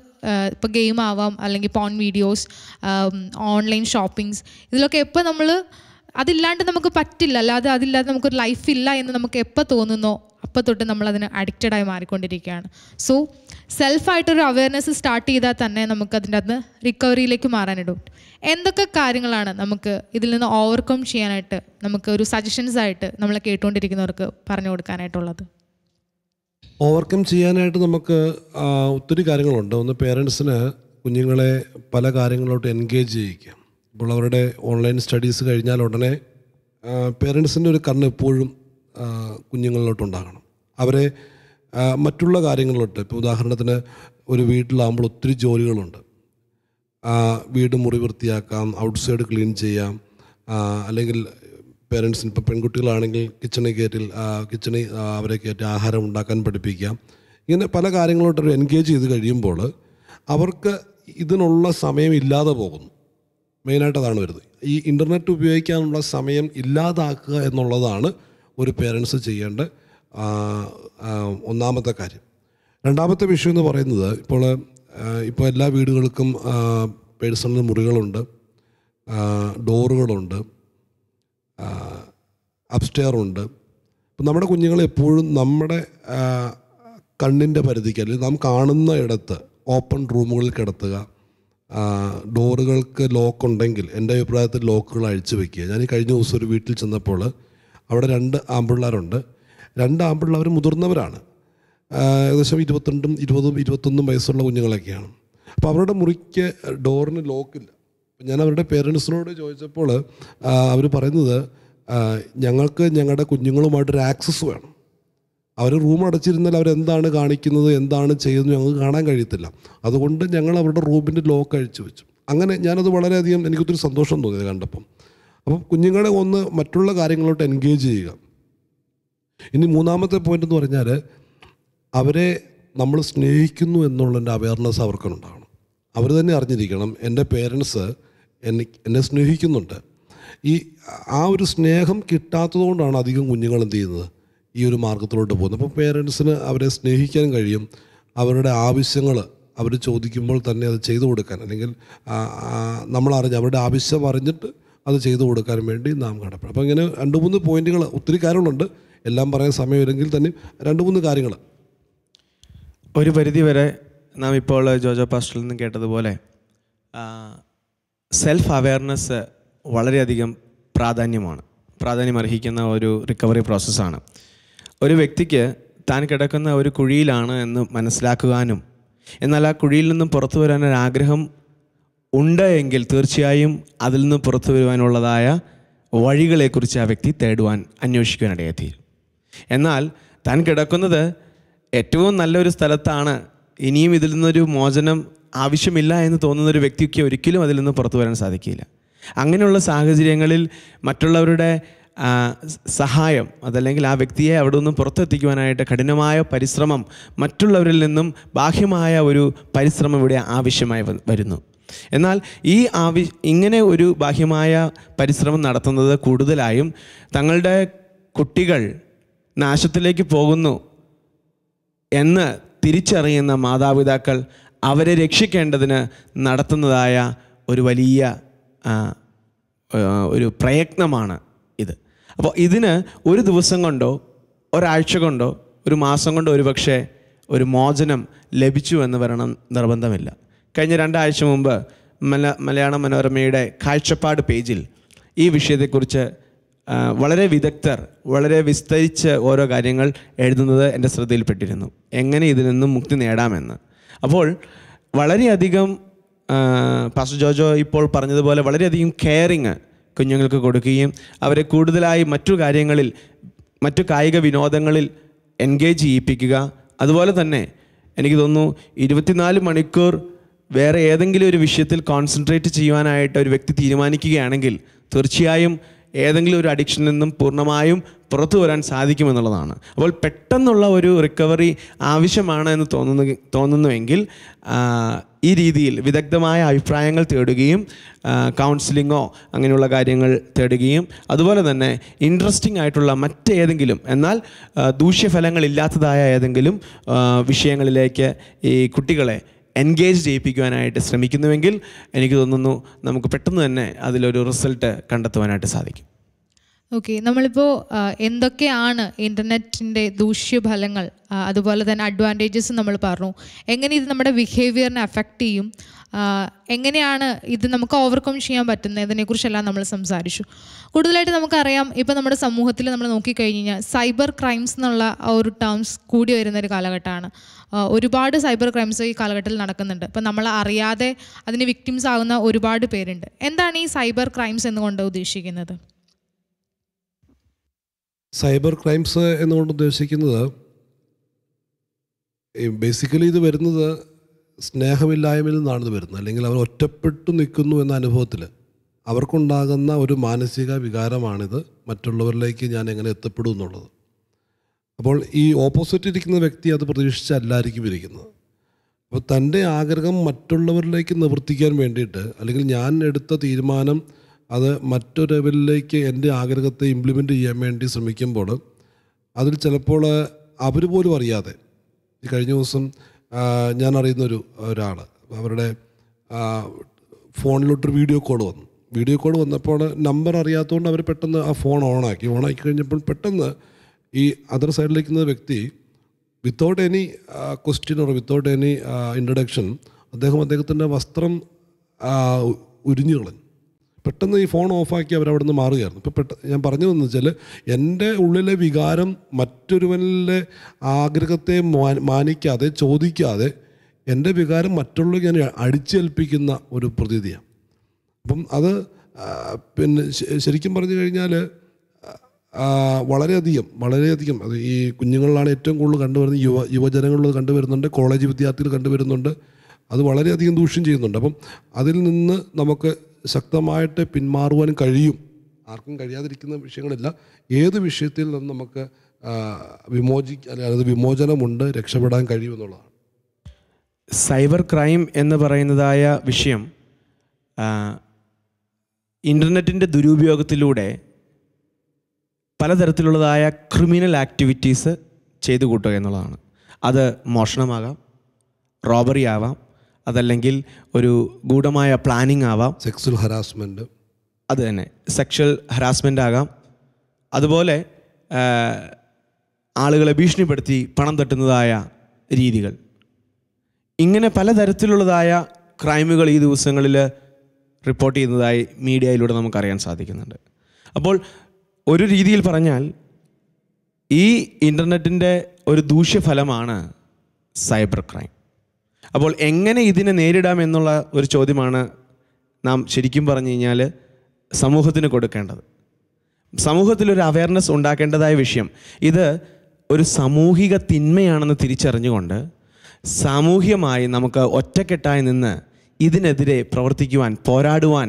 ഇപ്പോൾ ഗെയിം ആവാം അല്ലെങ്കിൽ പോൺ വീഡിയോസ് ഓൺലൈൻ ഷോപ്പിംഗ്സ് ഇതിലൊക്കെ എപ്പോൾ നമ്മൾ അതില്ലാണ്ട് നമുക്ക് പറ്റില്ല അല്ലാതെ അതില്ലാതെ നമുക്കൊരു ലൈഫ് ഇല്ല എന്ന് നമുക്ക് എപ്പോൾ തോന്നുന്നോ അപ്പോൾ തൊട്ട് നമ്മൾ അതിന് അഡിക്റ്റഡ് ആയി മാറിക്കൊണ്ടിരിക്കുകയാണ് സോ സെൽഫായിട്ടൊരു അവയർനെസ് സ്റ്റാർട്ട് ചെയ്താൽ തന്നെ നമുക്ക് അതിൻ്റെ അകത്ത് റിക്കവറിയിലേക്ക് മാറാനിടും എന്തൊക്കെ കാര്യങ്ങളാണ് നമുക്ക് ഇതിൽ നിന്ന് ഓവർകം ചെയ്യാനായിട്ട് നമുക്ക് ഒരു സജഷൻസ് ആയിട്ട് നമ്മൾ കേട്ടുകൊണ്ടിരിക്കുന്നവർക്ക് പറഞ്ഞു കൊടുക്കാനായിട്ടുള്ളത് ഓവർകം ചെയ്യാനായിട്ട് നമുക്ക് ഒത്തിരി കാര്യങ്ങളുണ്ട് ഒന്ന് പേരൻസിന് കുഞ്ഞുങ്ങളെ പല കാര്യങ്ങളോട്ട് എൻഗേജ് ചെയ്യിക്കാം ഇപ്പോൾ അവരുടെ ഓൺലൈൻ സ്റ്റഡീസ് കഴിഞ്ഞാൽ ഉടനെ പേരൻസിൻ്റെ ഒരു കണ്ണ് എപ്പോഴും കുഞ്ഞുങ്ങളിലോട്ടുണ്ടാകണം അവരെ മറ്റുള്ള കാര്യങ്ങളിലോട്ട് ഇപ്പോൾ ഉദാഹരണത്തിന് ഒരു വീട്ടിലാകുമ്പോൾ ഒത്തിരി ജോലികളുണ്ട് വീട് മുറി വൃത്തിയാക്കാം ഔട്ട്സൈഡ് ക്ലീൻ ചെയ്യാം അല്ലെങ്കിൽ പേരൻസിന് ഇപ്പോൾ പെൺകുട്ടികളാണെങ്കിൽ കിച്ചണിൽ കയറ്റിൽ കിച്ചണിൽ അവരെ കയറ്റി ആഹാരം ഉണ്ടാക്കാൻ പഠിപ്പിക്കാം ഇങ്ങനെ പല ഒരു എൻഗേജ് ചെയ്ത് കഴിയുമ്പോൾ അവർക്ക് ഇതിനുള്ള സമയം ഇല്ലാതെ പോകുന്നു മെയിനായിട്ട് അതാണ് വരുന്നത് ഈ ഇൻ്റർനെറ്റ് ഉപയോഗിക്കാനുള്ള സമയം ഇല്ലാതാക്കുക എന്നുള്ളതാണ് ഒരു പേരൻസ് ചെയ്യേണ്ടത് ഒന്നാമത്തെ കാര്യം രണ്ടാമത്തെ വിഷയം എന്ന് പറയുന്നത് ഇപ്പോൾ ഇപ്പോൾ എല്ലാ വീടുകൾക്കും പേഴ്സണൽ മുറികളുണ്ട് ഡോറുകളുണ്ട് അപ്സ്റ്റെയർ ഉണ്ട് നമ്മുടെ കുഞ്ഞുങ്ങളെ എപ്പോഴും നമ്മുടെ കണ്ണിൻ്റെ പരിധിക്ക് അല്ലെങ്കിൽ നാം കാണുന്ന ഇടത്ത് ഓപ്പൺ റൂമുകളിൽ കിടത്തുക ഡോറുകൾക്ക് ലോക്ക് ഉണ്ടെങ്കിൽ എൻ്റെ അഭിപ്രായത്തിൽ ലോക്കുകൾ അഴിച്ചു വെക്കുക ഞാൻ ഈ കഴിഞ്ഞ ദിവസം ഒരു വീട്ടിൽ ചെന്നപ്പോൾ അവിടെ രണ്ട് ആമ്പിള്ളേരുണ്ട് രണ്ട് അവർ മുതിർന്നവരാണ് ഏകദേശം ഇരുപത്തിരണ്ടും ഇരുപതും ഇരുപത്തൊന്നും വയസ്സുള്ള കുഞ്ഞുങ്ങളൊക്കെയാണ് അപ്പോൾ അവരുടെ മുറിക്ക് ഡോറിന് ലോക്കില്ല ഞാൻ അവരുടെ പേരൻസിനോട് ചോദിച്ചപ്പോൾ അവർ പറയുന്നത് ഞങ്ങൾക്ക് ഞങ്ങളുടെ കുഞ്ഞുങ്ങളുമായിട്ടൊരു ആക്സസ് വേണം അവർ റൂം അടച്ചിരുന്നാൽ അവരെന്താണ് കാണിക്കുന്നത് എന്താണ് ചെയ്യുന്നത് ഞങ്ങൾക്ക് കാണാൻ കഴിയത്തില്ല അതുകൊണ്ട് ഞങ്ങൾ അവരുടെ റൂമിൻ്റെ ലോക്ക് അഴിച്ചു വെച്ചു അങ്ങനെ ഞാനത് വളരെയധികം എനിക്കൊത്തിരി സന്തോഷം തോന്നിയത് കണ്ടപ്പം അപ്പം കുഞ്ഞുങ്ങളെ ഒന്ന് മറ്റുള്ള കാര്യങ്ങളോട്ട് എൻഗേജ് ചെയ്യുക ഇനി മൂന്നാമത്തെ പോയിന്റ് എന്ന് പറഞ്ഞാൽ അവരെ നമ്മൾ സ്നേഹിക്കുന്നു എന്നുള്ളതിൻ്റെ അവയർനെസ് അവർക്കുണ്ടാവണം അവർ തന്നെ അറിഞ്ഞിരിക്കണം എൻ്റെ പേരൻസ് എന്നെ എന്നെ സ്നേഹിക്കുന്നുണ്ട് ഈ ആ ഒരു സ്നേഹം കിട്ടാത്തതുകൊണ്ടാണ് അധികം കുഞ്ഞുങ്ങൾ എന്ത് ചെയ്യുന്നത് ഈ ഒരു മാർഗത്തിലോട്ട് പോകുന്നത് അപ്പോൾ പേരൻസിന് അവരെ സ്നേഹിക്കാൻ കഴിയും അവരുടെ ആവശ്യങ്ങൾ അവർ ചോദിക്കുമ്പോൾ തന്നെ അത് ചെയ്തു കൊടുക്കാൻ അല്ലെങ്കിൽ നമ്മൾ അവരുടെ ആവശ്യം അറിഞ്ഞിട്ട് അത് ചെയ്തു കൊടുക്കാൻ വേണ്ടി നാം കടപ്പെടും അപ്പോൾ ഇങ്ങനെ രണ്ട് മൂന്ന് പോയിന്റുകൾ ഒത്തിരി കാര്യങ്ങളുണ്ട് എല്ലാം പറയാൻ സമയമില്ലെങ്കിൽ തന്നെ രണ്ട് മൂന്ന് കാര്യങ്ങൾ ഒരു പരിധി വരെ നാം ഇപ്പോൾ ജോജോ പാസ്റ്ററിൽ നിന്ന് കേട്ടതുപോലെ സെൽഫ് അവെയർനെസ് വളരെയധികം പ്രാധാന്യമാണ് പ്രാധാന്യം അർഹിക്കുന്ന ഒരു റിക്കവറി പ്രോസസ്സാണ് ഒരു വ്യക്തിക്ക് താൻ കിടക്കുന്ന ഒരു കുഴിയിലാണ് എന്ന് മനസ്സിലാക്കുവാനും എന്നാൽ ആ കുഴിയിൽ നിന്നും പുറത്തു വരാനൊരാഗ്രഹം ആഗ്രഹം ഉണ്ട് എങ്കിൽ തീർച്ചയായും അതിൽ നിന്ന് പുറത്തു വരുവാനുള്ളതായ വഴികളെക്കുറിച്ച് ആ വ്യക്തി തേടുവാൻ അന്വേഷിക്കുവാനിടയായി തീരും എന്നാൽ താൻ കിടക്കുന്നത് ഏറ്റവും നല്ലൊരു സ്ഥലത്താണ് ഇനിയും ഇതിൽ നിന്നൊരു മോചനം ആവശ്യമില്ല എന്ന് തോന്നുന്ന ഒരു വ്യക്തിക്ക് ഒരിക്കലും അതിൽ നിന്ന് പുറത്തു വരാൻ സാധിക്കില്ല അങ്ങനെയുള്ള സാഹചര്യങ്ങളിൽ മറ്റുള്ളവരുടെ സഹായം അതല്ലെങ്കിൽ ആ വ്യക്തിയെ അവിടെ നിന്നും പുറത്തെത്തിക്കുവാനായിട്ട് കഠിനമായ പരിശ്രമം മറ്റുള്ളവരിൽ നിന്നും ബാഹ്യമായ ഒരു പരിശ്രമം ഇവിടെ ആവശ്യമായി വരുന്നു എന്നാൽ ഈ ആവി ഇങ്ങനെ ഒരു ബാഹ്യമായ പരിശ്രമം നടത്തുന്നത് കൂടുതലായും തങ്ങളുടെ കുട്ടികൾ നാശത്തിലേക്ക് പോകുന്നു എന്ന് തിരിച്ചറിയുന്ന മാതാപിതാക്കൾ അവരെ രക്ഷിക്കേണ്ടതിന് നടത്തുന്നതായ ഒരു വലിയ ഒരു പ്രയത്നമാണ് ഇത് അപ്പോൾ ഇതിന് ഒരു ദിവസം കൊണ്ടോ ഒരാഴ്ച കൊണ്ടോ ഒരു മാസം കൊണ്ടോ ഒരു പക്ഷേ ഒരു മോചനം ലഭിച്ചു എന്ന് വരണം നിർബന്ധമില്ല കഴിഞ്ഞ രണ്ടാഴ്ച മുമ്പ് മല മലയാള മനോരമയുടെ കാഴ്ചപ്പാട് പേജിൽ ഈ വിഷയത്തെക്കുറിച്ച് വളരെ വിദഗ്ധർ വളരെ വിസ്തരിച്ച് ഓരോ കാര്യങ്ങൾ എഴുതുന്നത് എൻ്റെ ശ്രദ്ധയിൽപ്പെട്ടിരുന്നു എങ്ങനെ ഇതിൽ നിന്നും മുക്തി നേടാമെന്ന് അപ്പോൾ വളരെയധികം പാസ്റ്റർ ജോജോ ഇപ്പോൾ പറഞ്ഞതുപോലെ വളരെയധികം കെയറിങ് കുഞ്ഞുങ്ങൾക്ക് കൊടുക്കുകയും അവരെ കൂടുതലായി മറ്റു കാര്യങ്ങളിൽ മറ്റു കായിക വിനോദങ്ങളിൽ എൻഗേജ് ചെയ്യിപ്പിക്കുക അതുപോലെ തന്നെ എനിക്ക് തോന്നുന്നു ഇരുപത്തിനാല് മണിക്കൂർ വേറെ ഏതെങ്കിലും ഒരു വിഷയത്തിൽ കോൺസെൻട്രേറ്റ് ചെയ്യുവാനായിട്ട് ഒരു വ്യക്തി തീരുമാനിക്കുകയാണെങ്കിൽ തീർച്ചയായും ഏതെങ്കിലും ഒരു അഡിക്ഷനിൽ നിന്നും പൂർണ്ണമായും പുറത്തു വരാൻ സാധിക്കുമെന്നുള്ളതാണ് അപ്പോൾ പെട്ടെന്നുള്ള ഒരു റിക്കവറി ആവശ്യമാണ് എന്ന് തോന്നുന്നു തോന്നുന്നുവെങ്കിൽ ഈ രീതിയിൽ വിദഗ്ധമായ അഭിപ്രായങ്ങൾ തേടുകയും കൗൺസിലിങ്ങോ അങ്ങനെയുള്ള കാര്യങ്ങൾ തേടുകയും അതുപോലെ തന്നെ ഇൻട്രസ്റ്റിംഗ് ആയിട്ടുള്ള മറ്റേതെങ്കിലും എന്നാൽ ദൂഷ്യഫലങ്ങളില്ലാത്തതായ ഏതെങ്കിലും വിഷയങ്ങളിലേക്ക് ഈ കുട്ടികളെ എൻഗേജ് ചെയ്യിപ്പിക്കുവാനായിട്ട് ശ്രമിക്കുന്നുവെങ്കിൽ എനിക്ക് തോന്നുന്നു നമുക്ക് പെട്ടെന്ന് തന്നെ അതിലൊരു റിസൾട്ട് കണ്ടെത്തുവാനായിട്ട് സാധിക്കും ഓക്കെ നമ്മളിപ്പോൾ എന്തൊക്കെയാണ് ഇൻ്റർനെറ്റിൻ്റെ ദൂഷ്യഫലങ്ങൾ അതുപോലെ തന്നെ അഡ്വാൻറ്റേജസ് നമ്മൾ പറഞ്ഞു എങ്ങനെ ഇത് നമ്മുടെ ബിഹേവിയറിനെ അഫക്റ്റ് ചെയ്യും എങ്ങനെയാണ് ഇത് നമുക്ക് ഓവർകം ചെയ്യാൻ പറ്റുന്നത് ഇതിനെക്കുറിച്ചെല്ലാം നമ്മൾ സംസാരിച്ചു കൂടുതലായിട്ട് നമുക്കറിയാം ഇപ്പോൾ നമ്മുടെ സമൂഹത്തിൽ നമ്മൾ നോക്കിക്കഴിഞ്ഞ് കഴിഞ്ഞാൽ സൈബർ ക്രൈംസ് എന്നുള്ള ഒരു ടേംസ് കൂടി വരുന്ന ഒരു കാലഘട്ടമാണ് ഒരുപാട് സൈബർ ക്രൈംസ് ഈ കാലഘട്ടത്തിൽ നടക്കുന്നുണ്ട് അപ്പം നമ്മൾ അറിയാതെ അതിന് വിക്ടിംസ് ആകുന്ന ഒരുപാട് പേരുണ്ട് എന്താണ് ഈ സൈബർ ക്രൈംസ് എന്നുകൊണ്ട് ഉദ്ദേശിക്കുന്നത് സൈബർ ക്രൈംസ് എന്നുകൊണ്ട് ഉദ്ദേശിക്കുന്നത് ബേസിക്കലി ഇത് വരുന്നത് സ്നേഹമില്ലായ്മയിൽ നിന്നാണ് വരുന്നത് അല്ലെങ്കിൽ അവർ ഒറ്റപ്പെട്ടു നിൽക്കുന്നു എന്ന അനുഭവത്തിൽ അവർക്കുണ്ടാകുന്ന ഒരു മാനസിക വികാരമാണിത് മറ്റുള്ളവരിലേക്ക് ഞാൻ എങ്ങനെ എത്തപ്പെടും എന്നുള്ളത് അപ്പോൾ ഈ ഓപ്പോസിറ്റ് ഇരിക്കുന്ന വ്യക്തി അത് പ്രതീക്ഷിച്ചല്ലായിരിക്കും ഇരിക്കുന്നത് അപ്പോൾ തൻ്റെ ആഗ്രഹം മറ്റുള്ളവരിലേക്ക് നിവർത്തിക്കാൻ വേണ്ടിയിട്ട് അല്ലെങ്കിൽ ഞാൻ എടുത്ത തീരുമാനം അത് മറ്റൊരവലിലേക്ക് എൻ്റെ ആഗ്രഹത്തെ ഇംപ്ലിമെൻറ്റ് ചെയ്യാൻ വേണ്ടി ശ്രമിക്കുമ്പോൾ അതിൽ ചിലപ്പോൾ അവർ പോലും അറിയാതെ ഈ കഴിഞ്ഞ ദിവസം ഞാൻ അറിയുന്നൊരു ഒരാൾ അവരുടെ ഫോണിലോട്ടൊരു വീഡിയോ കോൾ വന്നു വീഡിയോ കോൾ വന്നപ്പോൾ നമ്പർ അറിയാത്തതുകൊണ്ട് അവർ പെട്ടെന്ന് ആ ഫോൺ ഓണാക്കി ഓണാക്കി കഴിഞ്ഞപ്പോൾ പെട്ടെന്ന് ഈ അതർ നിന്ന വ്യക്തി without any question or without any introduction അദ്ദേഹം അദ്ദേഹത്തിൻ്റെ വസ്ത്രം ഉരിഞ്ഞു കളഞ്ഞു പെട്ടെന്ന് ഈ ഫോൺ ഓഫാക്കി അവരവിടെ നിന്ന് മാറുകയായിരുന്നു ഇപ്പോൾ പെട്ട ഞാൻ തന്നു വെച്ചാൽ എൻ്റെ ഉള്ളിലെ വികാരം മറ്റൊരുവനിലെ ആഗ്രഹത്തെ മാനിക്കാതെ ചോദിക്കാതെ എൻ്റെ വികാരം മറ്റുള്ള ഞാൻ അടിച്ചേൽപ്പിക്കുന്ന ഒരു പ്രതീതിയാണ് അപ്പം അത് പിന്നെ ശരിക്കും പറഞ്ഞു കഴിഞ്ഞാൽ വളരെയധികം വളരെയധികം അത് ഈ കുഞ്ഞുങ്ങളിലാണ് ഏറ്റവും കൂടുതൽ കണ്ടുവരുന്നത് യുവ യുവജനങ്ങളിൽ കണ്ടുവരുന്നുണ്ട് കോളേജ് വിദ്യാർത്ഥികൾ കണ്ടുവരുന്നുണ്ട് അത് വളരെയധികം ദൂഷ്യം ചെയ്യുന്നുണ്ട് അപ്പം അതിൽ നിന്ന് നമുക്ക് ശക്തമായിട്ട് പിന്മാറുവാൻ കഴിയും ആർക്കും കഴിയാതിരിക്കുന്ന വിഷയങ്ങളില്ല ഏത് വിഷയത്തിൽ നിന്നും നമുക്ക് വിമോചി അതായത് വിമോചനമുണ്ട് രക്ഷപ്പെടാൻ കഴിയുമെന്നുള്ളതാണ് സൈബർ ക്രൈം എന്ന് പറയുന്നതായ വിഷയം ഇൻ്റർനെറ്റിൻ്റെ ദുരുപയോഗത്തിലൂടെ പലതരത്തിലുള്ളതായ ക്രിമിനൽ ആക്ടിവിറ്റീസ് ചെയ്തു കൂട്ടുക എന്നുള്ളതാണ് അത് മോഷണമാകാം റോബറി ആവാം അതല്ലെങ്കിൽ ഒരു ഗൂഢമായ പ്ലാനിങ് ആവാം സെക്സ്വൽ ഹറാസ്മെൻറ്റ് അത് തന്നെ സെക്ഷൽ ഹറാസ്മെൻ്റ് ആകാം അതുപോലെ ആളുകളെ ഭീഷണിപ്പെടുത്തി പണം തട്ടുന്നതായ രീതികൾ ഇങ്ങനെ പലതരത്തിലുള്ളതായ ക്രൈമുകൾ ഈ ദിവസങ്ങളിൽ റിപ്പോർട്ട് ചെയ്യുന്നതായി മീഡിയയിലൂടെ നമുക്കറിയാൻ സാധിക്കുന്നുണ്ട് അപ്പോൾ ഒരു രീതിയിൽ പറഞ്ഞാൽ ഈ ഇൻ്റർനെറ്റിൻ്റെ ഒരു ദൂഷ്യഫലമാണ് സൈബർ ക്രൈം അപ്പോൾ എങ്ങനെ ഇതിനെ നേരിടാം എന്നുള്ള ഒരു ചോദ്യമാണ് നാം ശരിക്കും പറഞ്ഞു കഴിഞ്ഞാൽ സമൂഹത്തിന് കൊടുക്കേണ്ടത് സമൂഹത്തിലൊരു അവയർനെസ് ഉണ്ടാക്കേണ്ടതായ വിഷയം ഇത് ഒരു സാമൂഹിക തിന്മയാണെന്ന് തിരിച്ചറിഞ്ഞുകൊണ്ട് സാമൂഹ്യമായി നമുക്ക് ഒറ്റക്കെട്ടായി നിന്ന് ഇതിനെതിരെ പ്രവർത്തിക്കുവാൻ പോരാടുവാൻ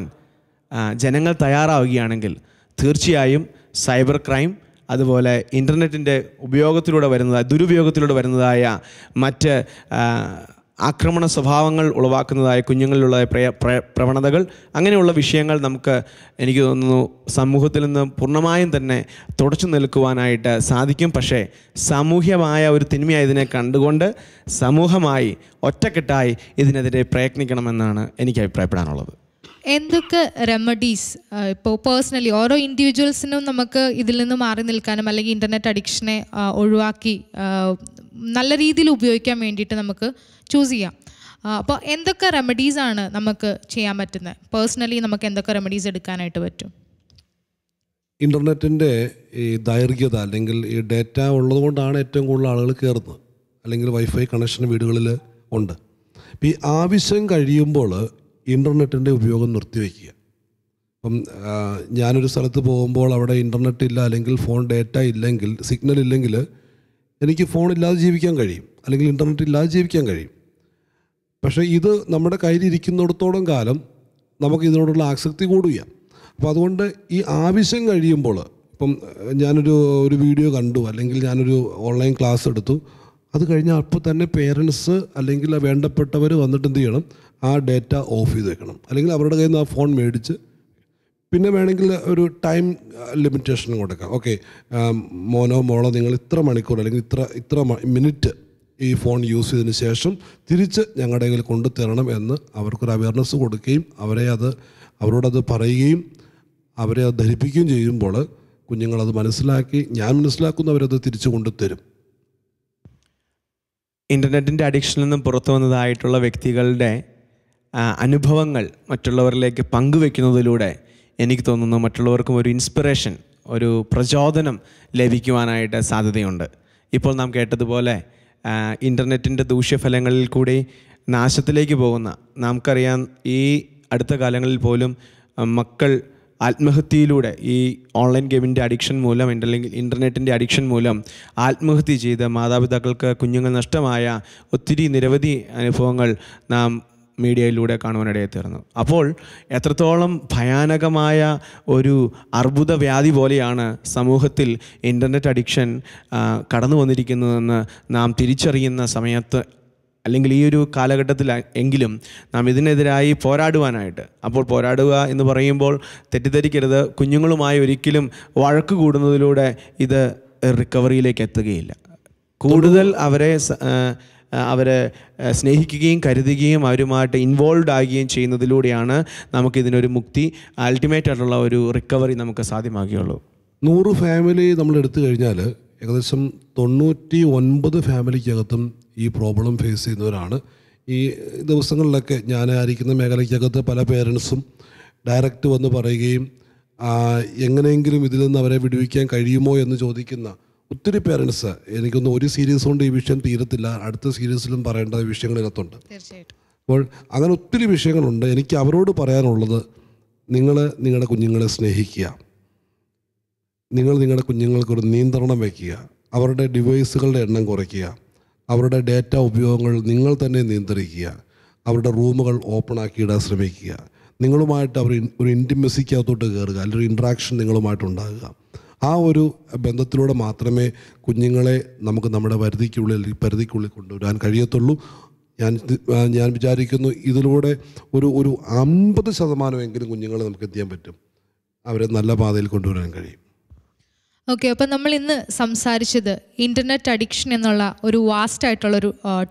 ജനങ്ങൾ തയ്യാറാവുകയാണെങ്കിൽ തീർച്ചയായും സൈബർ ക്രൈം അതുപോലെ ഇൻ്റർനെറ്റിൻ്റെ ഉപയോഗത്തിലൂടെ വരുന്നതായ ദുരുപയോഗത്തിലൂടെ വരുന്നതായ മറ്റ് ആക്രമണ സ്വഭാവങ്ങൾ ഉളവാക്കുന്നതായ കുഞ്ഞുങ്ങളിലുള്ള പ്രവണതകൾ അങ്ങനെയുള്ള വിഷയങ്ങൾ നമുക്ക് എനിക്ക് തോന്നുന്നു സമൂഹത്തിൽ നിന്ന് പൂർണ്ണമായും തന്നെ തുടച്ചു നിൽക്കുവാനായിട്ട് സാധിക്കും പക്ഷേ സാമൂഹ്യമായ ഒരു തിന്മയായി ഇതിനെ കണ്ടുകൊണ്ട് സമൂഹമായി ഒറ്റക്കെട്ടായി ഇതിനെതിരെ പ്രയത്നിക്കണമെന്നാണ് എനിക്ക് അഭിപ്രായപ്പെടാനുള്ളത് എന്തൊക്കെ റെമഡീസ് ഇപ്പോൾ പേഴ്സണലി ഓരോ ഇൻഡിവിജ്വൽസിനും നമുക്ക് ഇതിൽ നിന്ന് മാറി നിൽക്കാനും അല്ലെങ്കിൽ ഇൻ്റർനെറ്റ് അഡിക്ഷനെ ഒഴിവാക്കി നല്ല രീതിയിൽ ഉപയോഗിക്കാൻ വേണ്ടിയിട്ട് നമുക്ക് ചൂസ് ചെയ്യാം അപ്പോൾ എന്തൊക്കെ റെമഡീസാണ് നമുക്ക് ചെയ്യാൻ പറ്റുന്നത് പേഴ്സണലി നമുക്ക് എന്തൊക്കെ റെമഡീസ് എടുക്കാനായിട്ട് പറ്റും ഇൻ്റർനെറ്റിൻ്റെ ഈ ദൈർഘ്യത അല്ലെങ്കിൽ ഈ ഡേറ്റ ഉള്ളത് കൊണ്ടാണ് ഏറ്റവും കൂടുതൽ ആളുകൾ കയറുന്നത് അല്ലെങ്കിൽ വൈഫൈ കണക്ഷൻ വീടുകളിൽ ഉണ്ട് അപ്പോൾ ഈ ആവശ്യം കഴിയുമ്പോൾ ഇൻ്റർനെറ്റിൻ്റെ ഉപയോഗം നിർത്തിവെക്കുക അപ്പം ഞാനൊരു സ്ഥലത്ത് പോകുമ്പോൾ അവിടെ ഇൻ്റർനെറ്റ് ഇല്ല അല്ലെങ്കിൽ ഫോൺ ഡേറ്റ ഇല്ലെങ്കിൽ സിഗ്നൽ ഇല്ലെങ്കിൽ എനിക്ക് ഫോൺ ഇല്ലാതെ ജീവിക്കാൻ കഴിയും അല്ലെങ്കിൽ ഇൻ്റർനെറ്റ് ഇല്ലാതെ ജീവിക്കാൻ കഴിയും പക്ഷേ ഇത് നമ്മുടെ കയ്യിലിരിക്കുന്നിടത്തോളം കാലം നമുക്ക് ഇതിനോടുള്ള ആസക്തി കൂടുക അപ്പോൾ അതുകൊണ്ട് ഈ ആവശ്യം കഴിയുമ്പോൾ ഇപ്പം ഞാനൊരു ഒരു വീഡിയോ കണ്ടു അല്ലെങ്കിൽ ഞാനൊരു ഓൺലൈൻ ക്ലാസ് എടുത്തു അത് കഴിഞ്ഞാൽ അപ്പോൾ തന്നെ പേരൻസ് അല്ലെങ്കിൽ വേണ്ടപ്പെട്ടവർ വന്നിട്ട് എന്ത് ചെയ്യണം ആ ഡേറ്റ ഓഫ് ചെയ്ത് വെക്കണം അല്ലെങ്കിൽ അവരുടെ കയ്യിൽ നിന്ന് ആ ഫോൺ മേടിച്ച് പിന്നെ വേണമെങ്കിൽ ഒരു ടൈം ലിമിറ്റേഷൻ കൊടുക്കാം ഓക്കെ മോനോ മോളോ നിങ്ങൾ ഇത്ര മണിക്കൂർ അല്ലെങ്കിൽ ഇത്ര ഇത്ര മിനിറ്റ് ഈ ഫോൺ യൂസ് ചെയ്തതിന് ശേഷം തിരിച്ച് ഞങ്ങളുടെ കയ്യിൽ കൊണ്ടു തരണം എന്ന് അവർക്കൊരു അവയർനെസ് കൊടുക്കുകയും അവരെ അത് അവരോടത് പറയുകയും അവരെ അത് ധരിപ്പിക്കുകയും ചെയ്യുമ്പോൾ കുഞ്ഞുങ്ങളത് മനസ്സിലാക്കി ഞാൻ മനസ്സിലാക്കുന്നവരത് തിരിച്ചു കൊണ്ടുതരും ഇൻ്റർനെറ്റിൻ്റെ അഡിക്ഷനിൽ നിന്നും പുറത്തു വന്നതായിട്ടുള്ള വ്യക്തികളുടെ അനുഭവങ്ങൾ മറ്റുള്ളവരിലേക്ക് പങ്കുവെക്കുന്നതിലൂടെ എനിക്ക് തോന്നുന്നു മറ്റുള്ളവർക്കും ഒരു ഇൻസ്പിറേഷൻ ഒരു പ്രചോദനം ലഭിക്കുവാനായിട്ട് സാധ്യതയുണ്ട് ഇപ്പോൾ നാം കേട്ടതുപോലെ ഇൻ്റർനെറ്റിൻ്റെ ദൂഷ്യഫലങ്ങളിൽ കൂടി നാശത്തിലേക്ക് പോകുന്ന നമുക്കറിയാം ഈ അടുത്ത കാലങ്ങളിൽ പോലും മക്കൾ ആത്മഹത്യയിലൂടെ ഈ ഓൺലൈൻ ഗെയിമിൻ്റെ അഡിക്ഷൻ മൂലം അല്ലെങ്കിൽ ഇൻ്റർനെറ്റിൻ്റെ അഡിക്ഷൻ മൂലം ആത്മഹത്യ ചെയ്ത് മാതാപിതാക്കൾക്ക് കുഞ്ഞുങ്ങൾ നഷ്ടമായ ഒത്തിരി നിരവധി അനുഭവങ്ങൾ നാം മീഡിയയിലൂടെ കാണുവാനിടയിൽ തീർന്നു അപ്പോൾ എത്രത്തോളം ഭയാനകമായ ഒരു അർബുദ വ്യാധി പോലെയാണ് സമൂഹത്തിൽ ഇൻ്റർനെറ്റ് അഡിക്ഷൻ കടന്നു വന്നിരിക്കുന്നതെന്ന് നാം തിരിച്ചറിയുന്ന സമയത്ത് അല്ലെങ്കിൽ ഈ ഒരു കാലഘട്ടത്തിൽ എങ്കിലും നാം ഇതിനെതിരായി പോരാടുവാനായിട്ട് അപ്പോൾ പോരാടുക എന്ന് പറയുമ്പോൾ തെറ്റിദ്ധരിക്കരുത് കുഞ്ഞുങ്ങളുമായി ഒരിക്കലും വഴക്ക് കൂടുന്നതിലൂടെ ഇത് റിക്കവറിയിലേക്ക് എത്തുകയില്ല കൂടുതൽ അവരെ അവരെ സ്നേഹിക്കുകയും കരുതുകയും അവരുമായിട്ട് ഇൻവോൾവ് ആകുകയും ചെയ്യുന്നതിലൂടെയാണ് നമുക്കിതിനൊരു മുക്തി അൾട്ടിമേറ്റ് ആയിട്ടുള്ള ഒരു റിക്കവറി നമുക്ക് സാധ്യമാകുകയുള്ളൂ നൂറ് ഫാമിലി നമ്മൾ എടുത്തു കഴിഞ്ഞാൽ ഏകദേശം തൊണ്ണൂറ്റി ഒൻപത് ഫാമിലിക്കകത്തും ഈ പ്രോബ്ലം ഫേസ് ചെയ്യുന്നവരാണ് ഈ ദിവസങ്ങളിലൊക്കെ ഞാൻ ആയിരിക്കുന്ന മേഖലയ്ക്കകത്ത് പല പേരൻസും ഡയറക്റ്റ് വന്ന് പറയുകയും എങ്ങനെയെങ്കിലും ഇതിൽ നിന്ന് അവരെ വിടുവിക്കാൻ കഴിയുമോ എന്ന് ചോദിക്കുന്ന ഒത്തിരി പേരൻസ് എനിക്കൊന്നും ഒരു സീരീസ് കൊണ്ട് ഈ വിഷയം തീരത്തില്ല അടുത്ത സീരീസിലും പറയേണ്ട വിഷയങ്ങൾ അപ്പോൾ അങ്ങനെ ഒത്തിരി വിഷയങ്ങളുണ്ട് എനിക്ക് അവരോട് പറയാനുള്ളത് നിങ്ങൾ നിങ്ങളുടെ കുഞ്ഞുങ്ങളെ സ്നേഹിക്കുക നിങ്ങൾ നിങ്ങളുടെ കുഞ്ഞുങ്ങൾക്കൊരു നിയന്ത്രണം വയ്ക്കുക അവരുടെ ഡിവൈസുകളുടെ എണ്ണം കുറയ്ക്കുക അവരുടെ ഡേറ്റ ഉപയോഗങ്ങൾ നിങ്ങൾ തന്നെ നിയന്ത്രിക്കുക അവരുടെ റൂമുകൾ ഓപ്പൺ ആക്കിയിടാൻ ശ്രമിക്കുക നിങ്ങളുമായിട്ട് അവർ ഒരു ഇൻറ്റിമസിക്കകത്തോട്ട് കയറുക അല്ലെങ്കിൽ ഇൻട്രാക്ഷൻ നിങ്ങളുമായിട്ടുണ്ടാകുക ആ ഒരു ബന്ധത്തിലൂടെ മാത്രമേ കുഞ്ഞുങ്ങളെ നമുക്ക് നമ്മുടെ പരിധിക്കുള്ളിൽ പരിധിക്കുള്ളിൽ കൊണ്ടുവരാൻ കഴിയത്തുള്ളൂ ഞാൻ ഞാൻ വിചാരിക്കുന്നു ഇതിലൂടെ ഒരു ഒരു അമ്പത് ശതമാനമെങ്കിലും കുഞ്ഞുങ്ങളെ നമുക്ക് എന്ത് ചെയ്യാൻ പറ്റും അവരെ നല്ല പാതയിൽ കൊണ്ടുവരാൻ കഴിയും ഓക്കെ അപ്പോൾ നമ്മൾ ഇന്ന് സംസാരിച്ചത് ഇൻ്റർനെറ്റ് അഡിക്ഷൻ എന്നുള്ള ഒരു വാസ്റ്റ്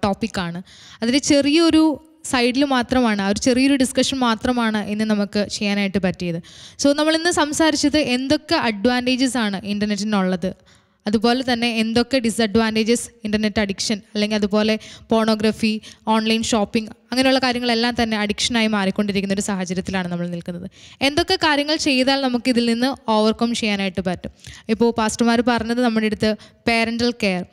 ടോപ്പിക്കാണ് അതിൽ ചെറിയൊരു സൈഡിൽ മാത്രമാണ് ആ ഒരു ചെറിയൊരു ഡിസ്കഷൻ മാത്രമാണ് ഇന്ന് നമുക്ക് ചെയ്യാനായിട്ട് പറ്റിയത് സോ നമ്മളിന്ന് സംസാരിച്ചത് എന്തൊക്കെ അഡ്വാൻറ്റേജസ് ആണ് ഇൻ്റർനെറ്റിനുള്ളത് അതുപോലെ തന്നെ എന്തൊക്കെ ഡിസഡ്വാൻറ്റേജസ് ഇൻ്റർനെറ്റ് അഡിക്ഷൻ അല്ലെങ്കിൽ അതുപോലെ പോണോഗ്രഫി ഓൺലൈൻ ഷോപ്പിംഗ് അങ്ങനെയുള്ള കാര്യങ്ങളെല്ലാം തന്നെ അഡിക്ഷനായി മാറിക്കൊണ്ടിരിക്കുന്ന ഒരു സാഹചര്യത്തിലാണ് നമ്മൾ നിൽക്കുന്നത് എന്തൊക്കെ കാര്യങ്ങൾ ചെയ്താൽ നമുക്ക് ഇതിൽ നിന്ന് ഓവർകം ചെയ്യാനായിട്ട് പറ്റും ഇപ്പോൾ പാസ്റ്റർമാർ പറഞ്ഞത് നമ്മുടെ അടുത്ത് പേരൻ്റൽ കെയർ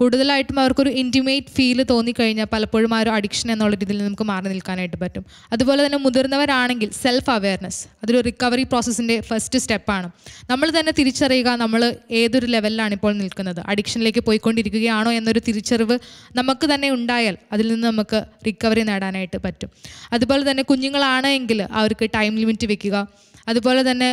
കൂടുതലായിട്ടും അവർക്കൊരു ഇൻറ്റിമേറ്റ് ഫീൽ തോന്നിക്കഴിഞ്ഞാൽ പലപ്പോഴും ആ ഒരു അഡിക്ഷൻ എന്നുള്ള രീതിയിൽ നമുക്ക് മാറി നിൽക്കാനായിട്ട് പറ്റും അതുപോലെ തന്നെ മുതിർന്നവരാണെങ്കിൽ സെൽഫ് അവെയർനെസ് അതൊരു റിക്കവറി പ്രോസസ്സിൻ്റെ ഫസ്റ്റ് സ്റ്റെപ്പാണ് നമ്മൾ തന്നെ തിരിച്ചറിയുക നമ്മൾ ഏതൊരു ലെവലിലാണ് ഇപ്പോൾ നിൽക്കുന്നത് അഡിക്ഷനിലേക്ക് പോയിക്കൊണ്ടിരിക്കുകയാണോ എന്നൊരു തിരിച്ചറിവ് നമുക്ക് തന്നെ ഉണ്ടായാൽ അതിൽ നിന്ന് നമുക്ക് റിക്കവറി നേടാനായിട്ട് പറ്റും അതുപോലെ തന്നെ കുഞ്ഞുങ്ങളാണെങ്കിൽ അവർക്ക് ടൈം ലിമിറ്റ് വെക്കുക അതുപോലെ തന്നെ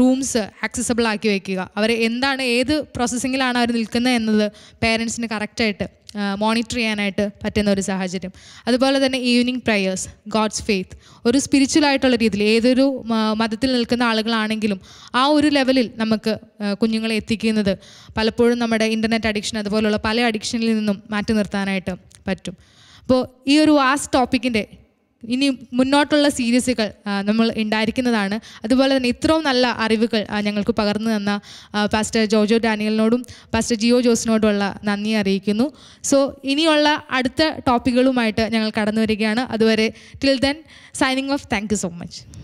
റൂംസ് ആക്സസബിൾ ആക്കി വയ്ക്കുക അവർ എന്താണ് ഏത് പ്രോസസ്സിങ്ങിലാണ് അവർ നിൽക്കുന്നത് എന്നത് പേരൻസിന് കറക്റ്റായിട്ട് മോണിറ്റർ ചെയ്യാനായിട്ട് പറ്റുന്ന ഒരു സാഹചര്യം അതുപോലെ തന്നെ ഈവനിങ് പ്രയേഴ്സ് ഗോഡ്സ് ഫെയ്ത്ത് ഒരു സ്പിരിച്വൽ ആയിട്ടുള്ള രീതിയിൽ ഏതൊരു മതത്തിൽ നിൽക്കുന്ന ആളുകളാണെങ്കിലും ആ ഒരു ലെവലിൽ നമുക്ക് കുഞ്ഞുങ്ങളെ എത്തിക്കുന്നത് പലപ്പോഴും നമ്മുടെ ഇൻ്റർനെറ്റ് അഡിക്ഷൻ അതുപോലെയുള്ള പല അഡിക്ഷനിൽ നിന്നും മാറ്റി നിർത്താനായിട്ട് പറ്റും അപ്പോൾ ഈ ഒരു വാസ്റ്റ് ടോപ്പിക്കിൻ്റെ ഇനി മുന്നോട്ടുള്ള സീരീസുകൾ നമ്മൾ ഉണ്ടായിരിക്കുന്നതാണ് അതുപോലെ തന്നെ ഇത്രയും നല്ല അറിവുകൾ ഞങ്ങൾക്ക് പകർന്നു തന്ന പാസ്റ്റർ ജോജോ ഡാനിയലിനോടും പാസ്റ്റർ ജിയോ ജോസിനോടുമുള്ള നന്ദി അറിയിക്കുന്നു സോ ഇനിയുള്ള അടുത്ത ടോപ്പിക്കുകളുമായിട്ട് ഞങ്ങൾ കടന്നു വരികയാണ് അതുവരെ till then signing off thank so much